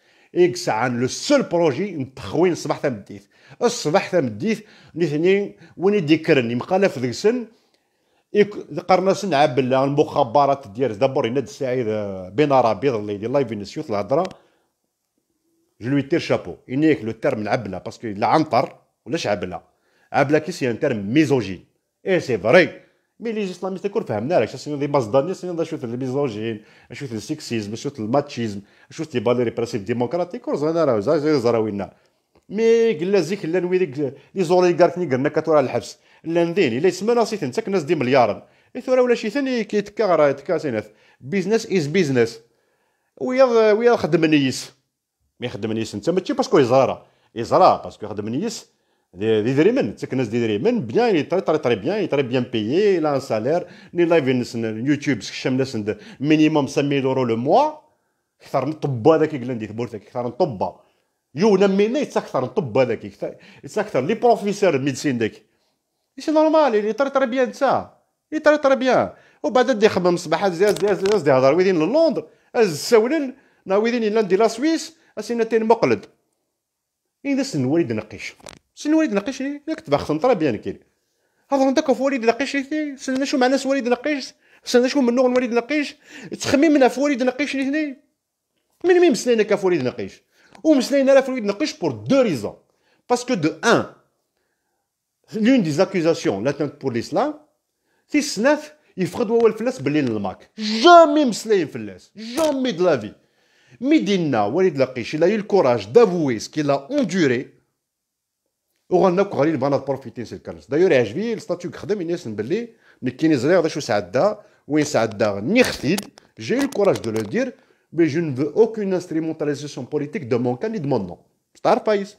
اكس عن لو سول بروجي متخوين الصباح تاع مديث الصباح تاع مديث الاثنين وين ديكرني مقالف ذيك سن قرناس نعب المخابرات ديال دابور يناد السعيد آه، بن عربي اللي يدير لايف نسيوت الهضره جو لوي تير شابو انيك لو تيرم العبله باسكو العنطر ولا عبله عبله كي سي ان تيرم ميزوجين اي سي فري مي لي زيسلاميست الكل فهمنا لك شنو دي باز داني شنو دا شوت البيزوجين شوت السكسيزم شوت الماتشيزم شوت لي بالي ريبرسيف ديموقراطيك ورزانا راه زراوينا مي قلا زيك لا نوي ديك لي زوليغارك ني قرنا على الحبس لا نديني لا يسمى ناسيت نتاك كناس دي مليار ايثورا ولا شي ثاني كيتكا راه يتكا سينات بيزنس از بيزنس ويا ويا خدم نيس مي خدم نيس انت ماشي باسكو يزرى يزرى باسكو خدم نيس دي دري من تكنز دي دري من بيان يطري طري طري بيان يطري بيان بيي لا سالير ني لايف نسن يوتيوب شام نسن مينيموم 500 يورو لو موا اكثر من طب هذاك كلندي ثبورتك اكثر من طب يو نمينا يتسكثر نطبا هذاك يتسكثر لي بروفيسور ميديسين داك سي نورمال اللي طري طري بيان تاع اللي طري طري بيان وبعد دي خمم صباح زياد زياد زياد دي هضر ويدين لندن از سولن نا ويدين لاندي لا سويس اسينا تين مقلد اين إذا وليد نقيش سن وليد نقيش نكتب خصم طرا بيان كيري هضر انت في وليد نقيش سن شو معناس وليد نقيش سن شو من نوع وليد نقيش تخممنا في وليد نقيش هنا من مين مسلينا كاف وليد نقيش ومسلينا لا في وليد نقيش بور دو ريزون باسكو دو ان لون ديز اكوزاسيون لاتنت بور ليسلام في سناف يفقد هو الفلاس باللي الماك جامي مسلاين فلاس جامي دو لافي مي دينا وليد لقيش لا الكوراج دافوي سكيلا اندوري وغنوك غالي بانا بروفيتي سي الكارلس دايور عجبي الستاتيو خدم الناس باللي نكيني زريع هذا شو سعدا وين سعدا نيختيد جي الكوراج دو لو دير مي جو نفو اوكين انسترومونتاليزاسيون بوليتيك دو مون كان لي دمون نو تعرف فايز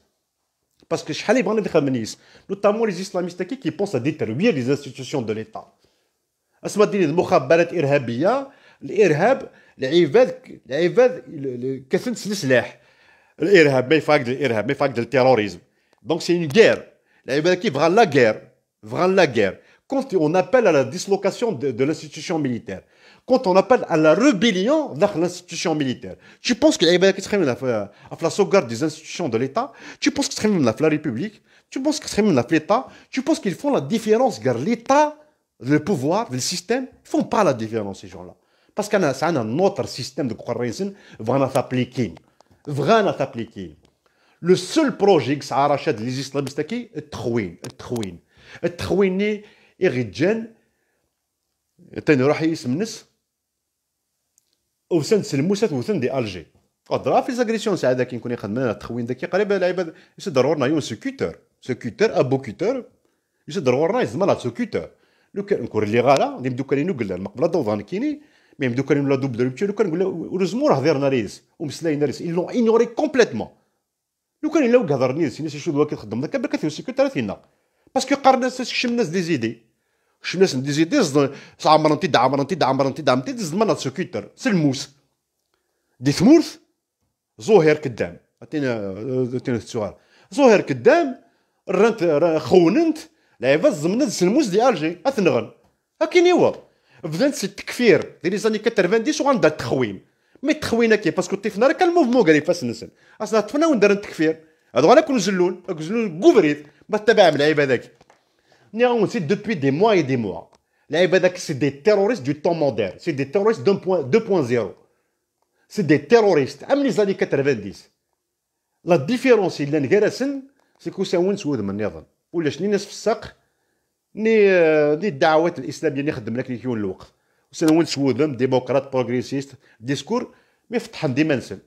باسكو شحال يبغى ندخل من نيس نوتامون لي زيسلاميست كي بونس ديتروي لي زانستيتيسيون دو ليتا اسما ديني المخابرات ارهابيه الارهاب العباد العباد كثنت السلاح الارهاب ما يفاقد الارهاب ما يفاقد التيروريزم Donc c'est une guerre. La qui va la guerre. la guerre. Quand on appelle à la dislocation de, l'institution militaire, quand on appelle à la rébellion de l'institution militaire, tu penses que la qui euh, à la sauvegarde des institutions de l'État, tu penses que serait la la République, tu penses que serait la l'État, tu penses qu'ils font la différence car l'État, le pouvoir, le système, ils font pas la différence ces gens-là. Parce qu'on a, a un autre système de croissance, appliquer, va Vraiment s'appliquer. لو سول بروجي كسعى رشاد لي زيسلاميست كي التخوين التخوين التخويني يغي جان تاني روحي اسم نس وسند سلموسات وثن دي الجي قدرا في زاغريسيون ساعه ذاك نكون يخدم لنا التخوين ذاك قريب العباد يسدرورنا يون سكوتور سكوتور ابو كوتور يسدرورنا يزمر لا سكوتور لو كان نكون اللي غالا ديم دوكا لي نقول المقبله دوضان كيني مي دوكا لي لا دوب دو لو كان نقول ورزمور هضرنا ريس ومسلاينا ريس ils l'ont اينوري كومبليتمون لو كان الا وقهضر نيس ناس شو دوك تخدم داك بالك ثوسي كو 30 باسكو قارنا شم ناس دي زيدي شم ناس دي زيدي عمرن تيد عمرن تيد تي تيد تي دز زمان سكيتر سلموس دي ثمورس زهير قدام عطينا عطينا السؤال زهير قدام رنت خوننت لعيبه الزمن سلموس دي الجي اثنغن هاكين هو بدات التكفير ديال لي زاني 90 وغنبدا التخويم مي تخوينا كي باسكو طفنا راه كان الموفمون قال فاس نسن اصلا طفنا وندار التكفير هادو غانا كون زلون زلول كوفريت ما تبع مع العيب هذاك ني اون سي دوبوي دي موا اي دي موا العيب هذاك سي دي تيروريست دو طون مودير سي دي تيروريست 2.0 سي دي تيروريست عام لي زاني 90 لا ديفيرونس اللي سن سي كو ساون سود من النظام ولا شني ناس في الساق ني دي آه، الدعوات الاسلاميه اللي خدم لك الوقت وسنوين سوودم ديموقراط بروغريسيست ديسكور مي فتحن ديما نسن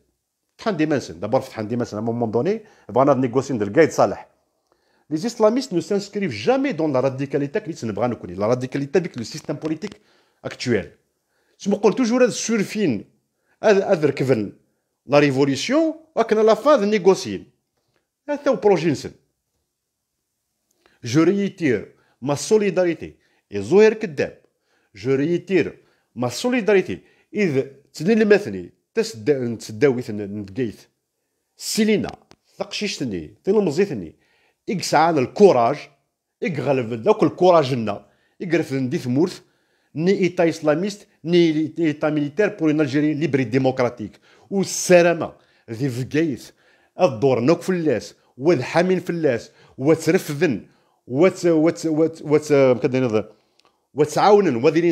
فتحن ديما نسن دابور فتحن ديما نسن مومون دوني بغانا نيغوسي ندير كايد صالح لي اسلاميست نو سانسكريف جامي دون لا راديكاليتي كلي تنبغى نكوني لا راديكاليتي بيك لو سيستيم بوليتيك اكتويل سمو قول توجور هاد السورفين هاد ركبن لا ريفوليسيون وكنا لا فاز نيغوسيين هذا هو بروجي نسن جو ريتير ما سوليداريتي اي زهير كذاب جو ريتير ما سوليداريتي إذ تنلمثني تسد تسداويت نبقيت سيلينا تقشيشتني تنمزيتني اكس سعان الكوراج اغلب غلب ذاك الكوراجنا إك رفضن ثمورث ني إيتا إسلاميست ني إيتا ميليتير بور إن ألجيري ليبري ديموكراتيك والسلامة ذي فقيث الدور نوك فلاس وذ حامين فلاس وترفذن وات وات وات وات وت... L'exemple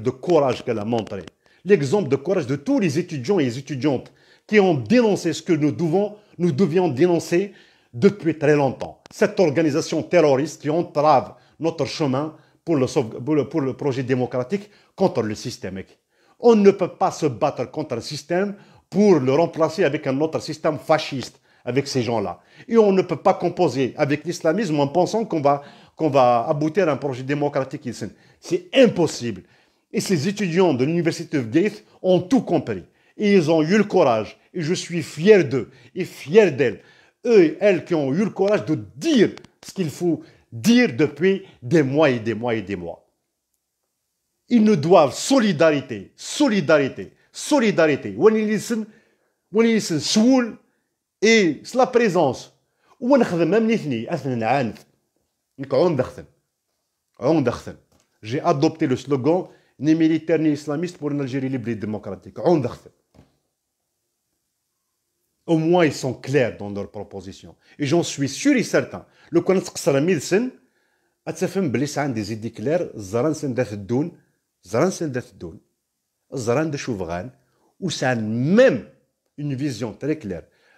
de courage qu'elle a montré. l'exemple de courage de tous les étudiants et étudiantes qui ont dénoncé ce que nous devons, nous devions dénoncer depuis très longtemps. Cette organisation terroriste qui entrave notre chemin pour le, projet démocratique contre le système. On ne peut pas se battre contre le système pour le remplacer avec un autre système fasciste, avec ces gens-là. Et on ne peut pas composer avec l'islamisme en pensant qu'on va, qu'on va aboutir à un projet démocratique. C'est impossible. Et ces étudiants de l'université de Ghent ont tout compris. Et ils ont eu le courage. Et je suis fier d'eux et fier d'elles. Eux et elles qui ont eu le courage de dire ce qu'il faut dire depuis des mois et des mois et des mois. Ils nous doivent solidarité, solidarité, solidarité. When you listen, when you listen, et سلا بريزونس ونخدمها من اثني اثن J'ai adopté le slogan « ni militaire ni islamiste pour une Algérie libre et démocratique. On Au moins, ils sont clairs dans leurs propositions. Et j'en suis sûr et certain. Le Milsen, sa il des idées claires, fait ça a même une vision très claire.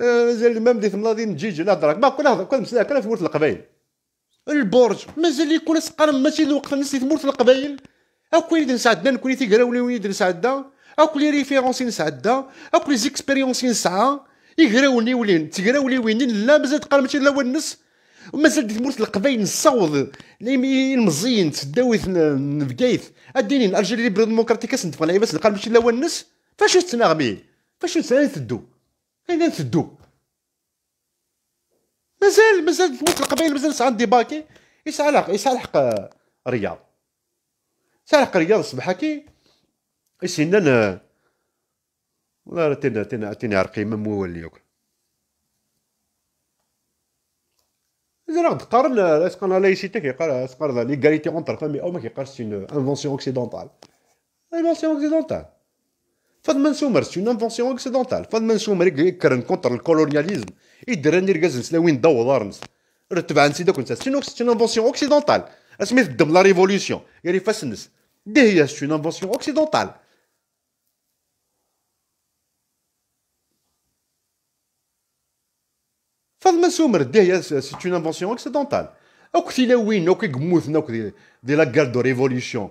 آه، مازال المام ديال نجي نجيج نهضر ما كنا كنمسلاك انا في مورث القبايل البرج مازال يكون سقرم ماشي الوقت الناس في مورت القبايل اكو اللي درس عندنا نكون تيقراوني وين درس عندنا اكو لي ريفيرونس نس عندنا اكو لي زيكسبيريونس نسعى يقراوني وين تقراوني وين لا مازال تقرا ماشي لا والنس ومازال ديت مورث القبايل نصوض المزين تداويت نفكايث الدينين الجيري بريموكراتيكا سنتفق لعيبه تلقى ماشي لا والنس فاش تناغمي فاش تسالي تدو أين نسدو مازال مازال تموت القبائل مازال ساعة ديباكي يسعى يسعى رياض سالق رياض صباح كي يسينا انا والله راه تينا تينا تينا رقيمة مولي ياك إذا راه تقارن لا سيتي كي قال كيقرا لي غاليتي اونتر فامي او ما كيقارش اون انفونسيون اوكسيدونتال انفونسيون اوكسيدونتال Fad Mansour, c'est une invention occidentale. Fad Mansour, il contre le colonialisme et dans les gazins les Windows, les armes. Retvance de c'est une invention occidentale. Elle se met dans la révolution. Elle est fascinée. Derrière, c'est une invention occidentale. Fad Mansour, derrière, c'est une invention occidentale. Aucun fil de de la guerre de révolution.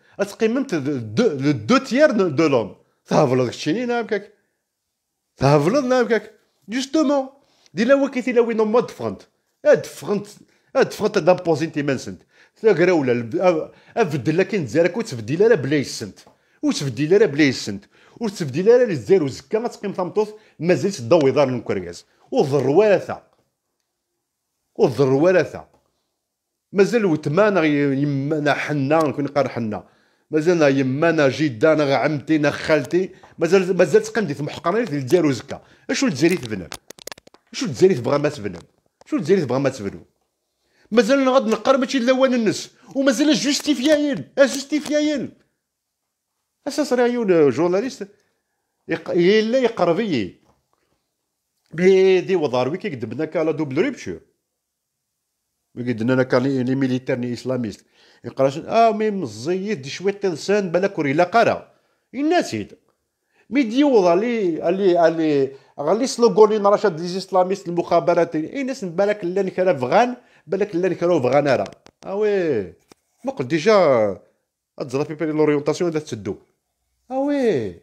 تقيممت لو دو تيير دو لوم تهبلط كتشيني نعم كاك تهبلط نعم كاك جوستومون دي لا وكيت لا وينو مود فرونت اد فرونت اد دا بوزيت انت مانسنت تقراولا افدل لكن زيرك وتبديل لا بلاي سنت وتبديل لا بلاي سنت وتبديل لا زكا ما تقيم تمطوط مازال ضوي دار الكرياز وضر ورثه ورثه مازال وتمانا يمانا حنا نكون قار حنا مازال يما انا جده انا عمتي انا خالتي مازال مازال تقندي في محقرين ديال الجيرو زكا اشو الجزائري تبنى اشو الجزائري تبغى ما تبنى اشو الجزائري تبغى ما تبنو مازال غاد نقر ماشي الاوان النس ومازال جوستيفياين جوستيفياين أه اساس راه يون جورناليست الا يقربي بيدي وضاروي كي قدبنا كالا دوبل ريبشور قدنا كان لي ميليتير ني اسلاميست يقرا شنو اه مي مزيت دي شويه بلا بالك وريلا قرا يناسيد مي ديوضا لي اللي اللي غلي سلوغونين نراشد لي ليزيسلاميست المخابرات ناس بالك لا نكرا فغان بالك لا نكرا فغان راه اه وي ما ديجا تزرا في بالي لوريونتاسيون تسدو اه وي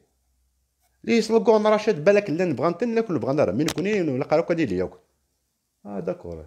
لي سلوغون راه بالك لا نبغى نتن لا بغى نرى مين كوني نلقى راه كادي ليا اه داكور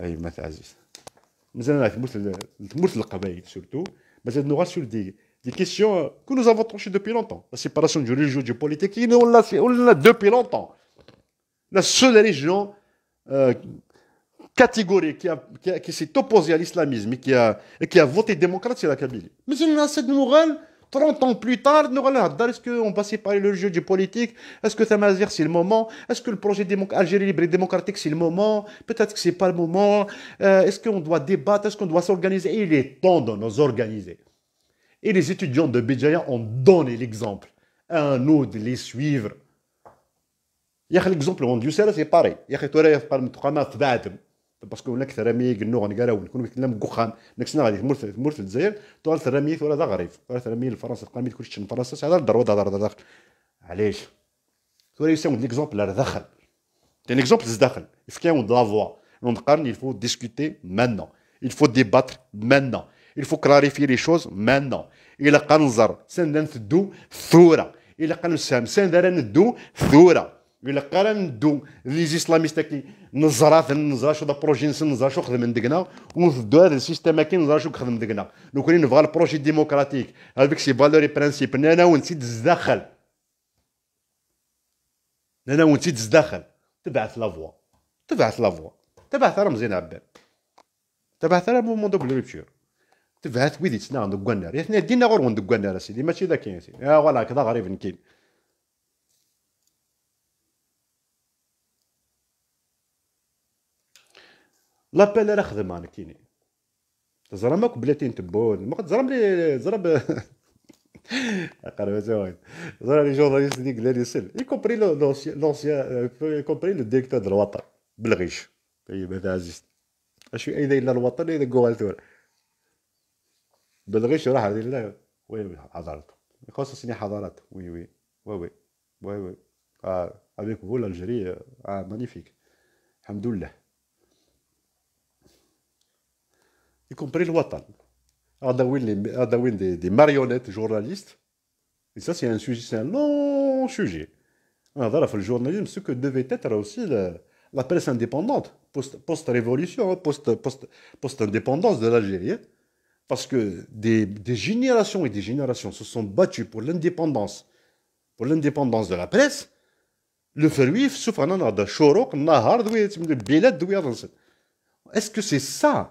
اي عزيز مازال تموت تموت des questions que nous avons tranchées depuis longtemps. La séparation du religieux du politique, on l'a depuis longtemps. La seule région euh, qui, s'est opposée à l'islamisme et qui a, voté démocrate, c'est la Kabylie. Mais cette morale 30 ans plus tard, nous allons est-ce qu'on va séparer le jeu du politique Est-ce que Tamazir, c'est le moment Est-ce que le projet Algérie libre et démocratique, c'est le moment Peut-être que c'est pas le moment. Euh, est-ce qu'on doit débattre Est-ce qu'on doit s'organiser Il est temps de nous organiser. Et les étudiants de Béjaïa ont donné l'exemple. À nous de les suivre. Il y a l'exemple, on dit c'est pareil. Il y a باسكو هناك ثرامي النوغ نقراو نكون نتكلم قخام نكسنا غادي ثمرت ثمرت الجزائر طوال ثرامي ولا ذا غريب ولا ثراميك الفرنسا تقامي تكون تشن فرنسا هذا دا دار داخل علاش ثوري يساوند ليكزومبل على داخل لان يعني ليكزومبل داخل يفكاون لا لافوا نون قرن يلفو ديسكوتي مانون يلفو ديباتر مانون يلفو كلاريفي لي شوز مانون الى قنزر سندا الدو ثوره الى قنسام سندا ندو ثوره يقول لك قال ندو لي زيسلاميست كي نزرا في النزرا شو بروجي نزرا شو خدم دقنا ونفدو هذا السيستم كي نزرا شو خدم دقنا لو كان نبغى البروجي ديموكراتيك هذاك سي فالوري برانسيب انا ونسيت تزدخل انا ونسيت تزدخل تبعث لافوا تبعث لافوا تبعث راه مزيان عباد تبعث راه مومون دو بلوبتور تبعث ويدي تسنا عندك كوانر يا دينا غور وندك كوانر سيدي ماشي ذاك يا سيدي اه فوالا هكذا غريب نكيل لابيل راه خدم انا كيني زرمك بلاتي نتبون ما زرم لي زرم قرب زوين زرم لي جورناليست اللي قال لي سل يكومبري اي كومبري لو ديكتور دو الوطن بالغيش اي هذا عزيز اش اذا الا الوطن اذا كوالتور بالغيش راح هذه لا وي حضارته يخصصني حضارات وي وي وي وي وي وي اه افيك فول الجيري اه مانيفيك آه، الحمد لله y compris le Watan. Adawin des, marionnettes journalistes. Et ça, c'est un sujet, c'est un long sujet. On le journalisme, ce que devait être aussi la, presse indépendante, post-révolution, hein, post révolution post indépendance de l'Algérie. Hein. Parce que des, générations et des générations se sont battues pour l'indépendance, pour l'indépendance de la presse. Le Ferouif, Soufanan, Chorok, Nahar, Est-ce que c'est ça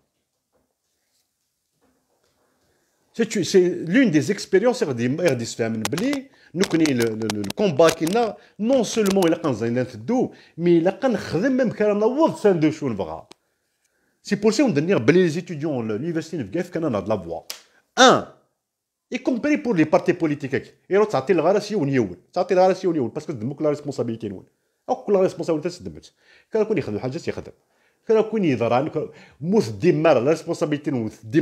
c'est l'une des expériences des femmes bleues nous connaissons le, le, le combat qu'il a, non seulement il a quand même fait mais il a quand même fait un autre fin de chou le bras. C'est pour ça que ben, les étudiants de l'université de Gaf ont de la voix. Un, y compris pour les partis politiques. Et l'autre, ça a été la relation au niveau. Ça a été la relation au niveau, parce que c'est la responsabilité. Alors que la responsabilité, c'est de mettre. Quand on a fait le hajj, c'est de mettre. Quand on a La responsabilité, c'est de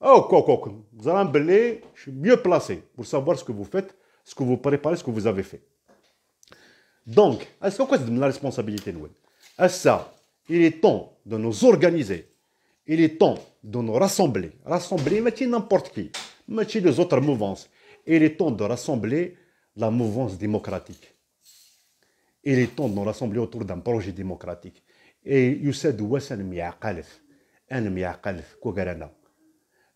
Oh, quoi, quoi, Vous allez je suis mieux placé pour savoir ce que vous faites, ce que vous préparez, ce que vous avez fait. Donc, est-ce que c'est la responsabilité, nous est ça Il est temps de nous organiser. Il est temps de nous rassembler. Rassembler, mais n'importe qui. Mais les autres mouvances. Il est temps de rassembler la mouvance démocratique. Il est temps de nous rassembler autour d'un projet démocratique. Et Youssef un Un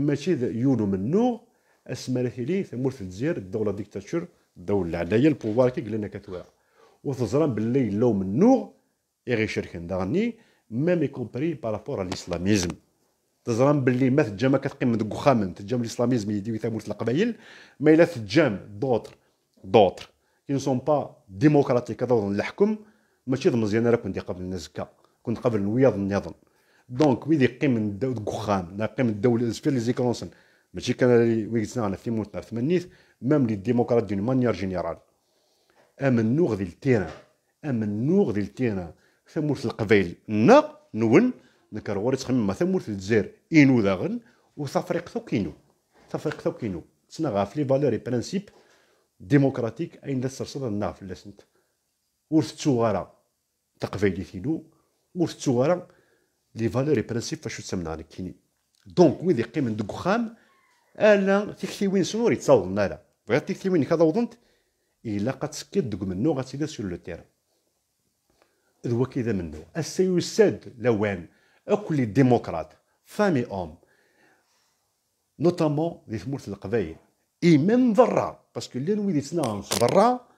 ماشي يونو منوغ اسما تيلي ثمورة الجزائر الدولة ديكتاتور الدولة العداية البوفوار كي قلنا كتواعد وتزرى باللي لو منوغ يغي شركين داغني ميم كومبري بارابور الاسلاميزم تزرم باللي ما تجام كتقيم دوك خامم تجام الاسلاميزم يديوي ثمورة القبائل ما الا تجام دوطر دوطر كي نسون با ديموكراتيك هذا الحكم ماشي مزيان انا كنت قبل نزكا كنت قبل نوياض النظام دونك وين قيم الدو لا قيم الدولة في لي زيكونسن ماشي كان ويكزنا انا في موتنا في ثمانيت مام لي ديموقراط دون مانيير جينيرال امنوغ ديال التيران امنوغ ديال التيران ثمورت القبايل نا نون نكر غوري تخمم ثمورت الجزائر اينو داغن وتفريق ثو كينو تفريق ثو كينو سنا غاف لي فالوري برانسيب ديموكراتيك اين لا تسرسد النار في سنت ورثتو غارا تقبيلي ثينو ورثتو غارا لي اي برانسيب فاش تسمنا كيني دونك وين يقيم دوك خام الا وين سنور يتصاوضن لا بغيت وين كذا وضنت الا قد سكت منو غاتسيدا سور لو تيرا ذو كذا منو ساد لوان اكل ديموكرات فامي اوم نوتامون لي ثمورة القبايل اي من ضرا باسكو لان ويدي تنام برا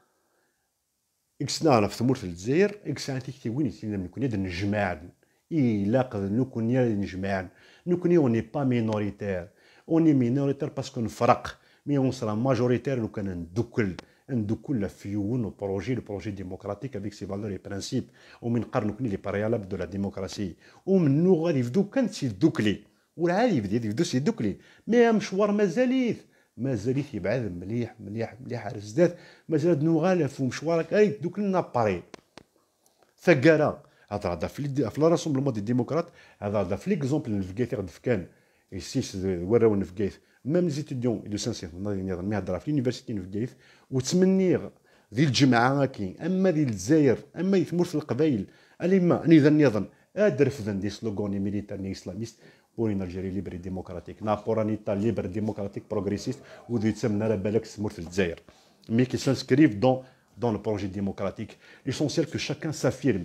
اكسنا في ثمورة الجزائر اكسنا تيكتي وين يتينا من كنا نجمعن يلاقذ نكون نجمعن نكون اوني با مينوريتير اوني مينوريتير باسكو نفرق مي اون سرا ماجوريتير لو كان ندوكل ندكل فيون بروجي لو بروجي ديموكراتيك افيك سي فالور اي برانسيب ومن قرن كني لي باريالاب دو لا ديموكراسي ومنو غادي يفدو كان سي دوكلي ولا عادي يبدا يبدو سي دوكلي مي مشوار مازاليث مازاليث يبعد مليح مليح مليح على الزداد مازال نوغال في مشوارك اي دوكلنا باري ثقاله هذا هذا في في لا راسومبلمون دي ديموكرات هذا هذا في ليكزومبل نفكايث غد فكان يسيس وراو نفكيت ميم زيتيديون دو سانسيت مي هضره في لونيفرسيتي نفكيت وتمنيغ ذي الجمعة هاكي اما ذي الجزائر اما في القبائل اليما ادر في ذن دي ميليتار ني اسلاميست بور اون الجيري ليبر ديموكراتيك نابور انيتا ليبر ديموكراتيك بروغريسيست وذي تسمنا على بالك في الجزائر مي كي سانسكريف دون دون لو بروجي ديموكراتيك ليسونسيال كو شاكان سافيرم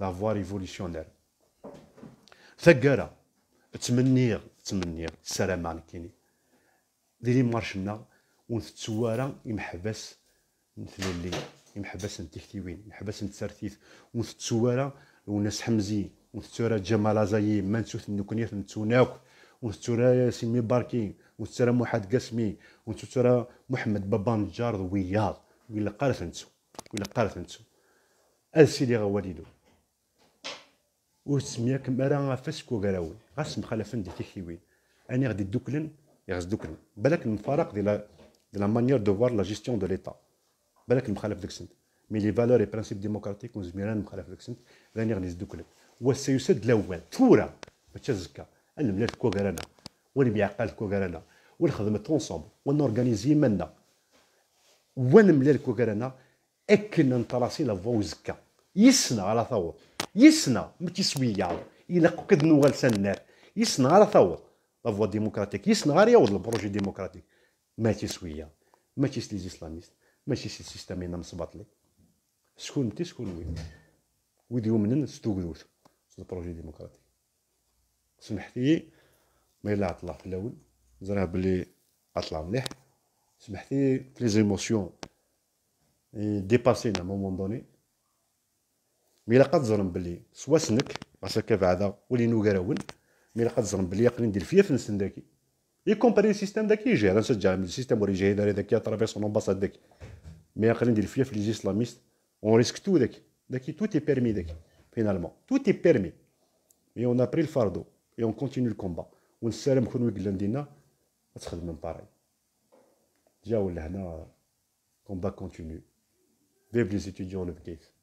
لا فوا ريفوليسيونير ثقاره تمنيغ تمنيغ السلام عليكم ديري مارشنا ونتسوارا يمحبس مثل اللي يمحبس نتكتيوين يمحبس نتسرتيث ونتسوارا وناس حمزي ونتسوارا جمال ما منسوث النكونية نتسوناك ونتسوارا سيمي باركي ونتسوارا محمد قاسمي ونتسوارا محمد بابا نجار وياض ويلا قارث نتسو ويلا قارث نتسو السيدي غواليدو وسميك مرا غفاس كوغراوي غاس مخالفين دي تيخيوي اني غادي دوكلن يغز دوكلن بالك المفارق ديال ديال لا مانيير دو فوار لا جيستيون دو ليتا بالك المخالف داك السنت مي لي فالور اي برانسيب ديموكراتيك وزميران مخالف داك السنت راني غادي دوكلن وسيسد الاول ثوره ماشي زكا الملات كوغرانا وين بيعقل كوغرانا والخدمة اونصومبل ونورغانيزي منا ونملال كوغرانا اكن نطراسي لا فوزكا وزكا يسنا على ثور يسنا ما الى يعرف نوال سنار نوغال على ثور لا فوا ديموكراتيك يسنا غير يوض البروجي ديموكراتيك ما تيس لي زيسلاميست ما تيس سي سيستم ينا مصباطلي شكون انت شكون وين ويد منن ستوغلوش البروجي ديموكراتيك سمحتي ما الا عطلع في الاول زراه بلي عطلع مليح سمحتي في لي زيموسيون ديباسينا مومون دوني مي الا زرم بلي سوا سنك راسك كاف هذا ولي نوكراون مي الا زرم بلي يقلي ندير فيا في نسن داكي كومباري السيستيم داكي يجي انا سجع من السيستم وري جاي داري داكي اترافيس اون امباساد داكي مي يقلي ندير فيا في لي اسلاميست اون ريسك تو داكي داكي تو تي بيرمي داكي فينالمون تو تي بيرمي مي اون ابري الفاردو اي اون كونتينيو الكومبا ونسالم كون ويكلان ديالنا تخدم من باري جاو لهنا كومبا كونتينيو فيف لي ستوديون لو بكيف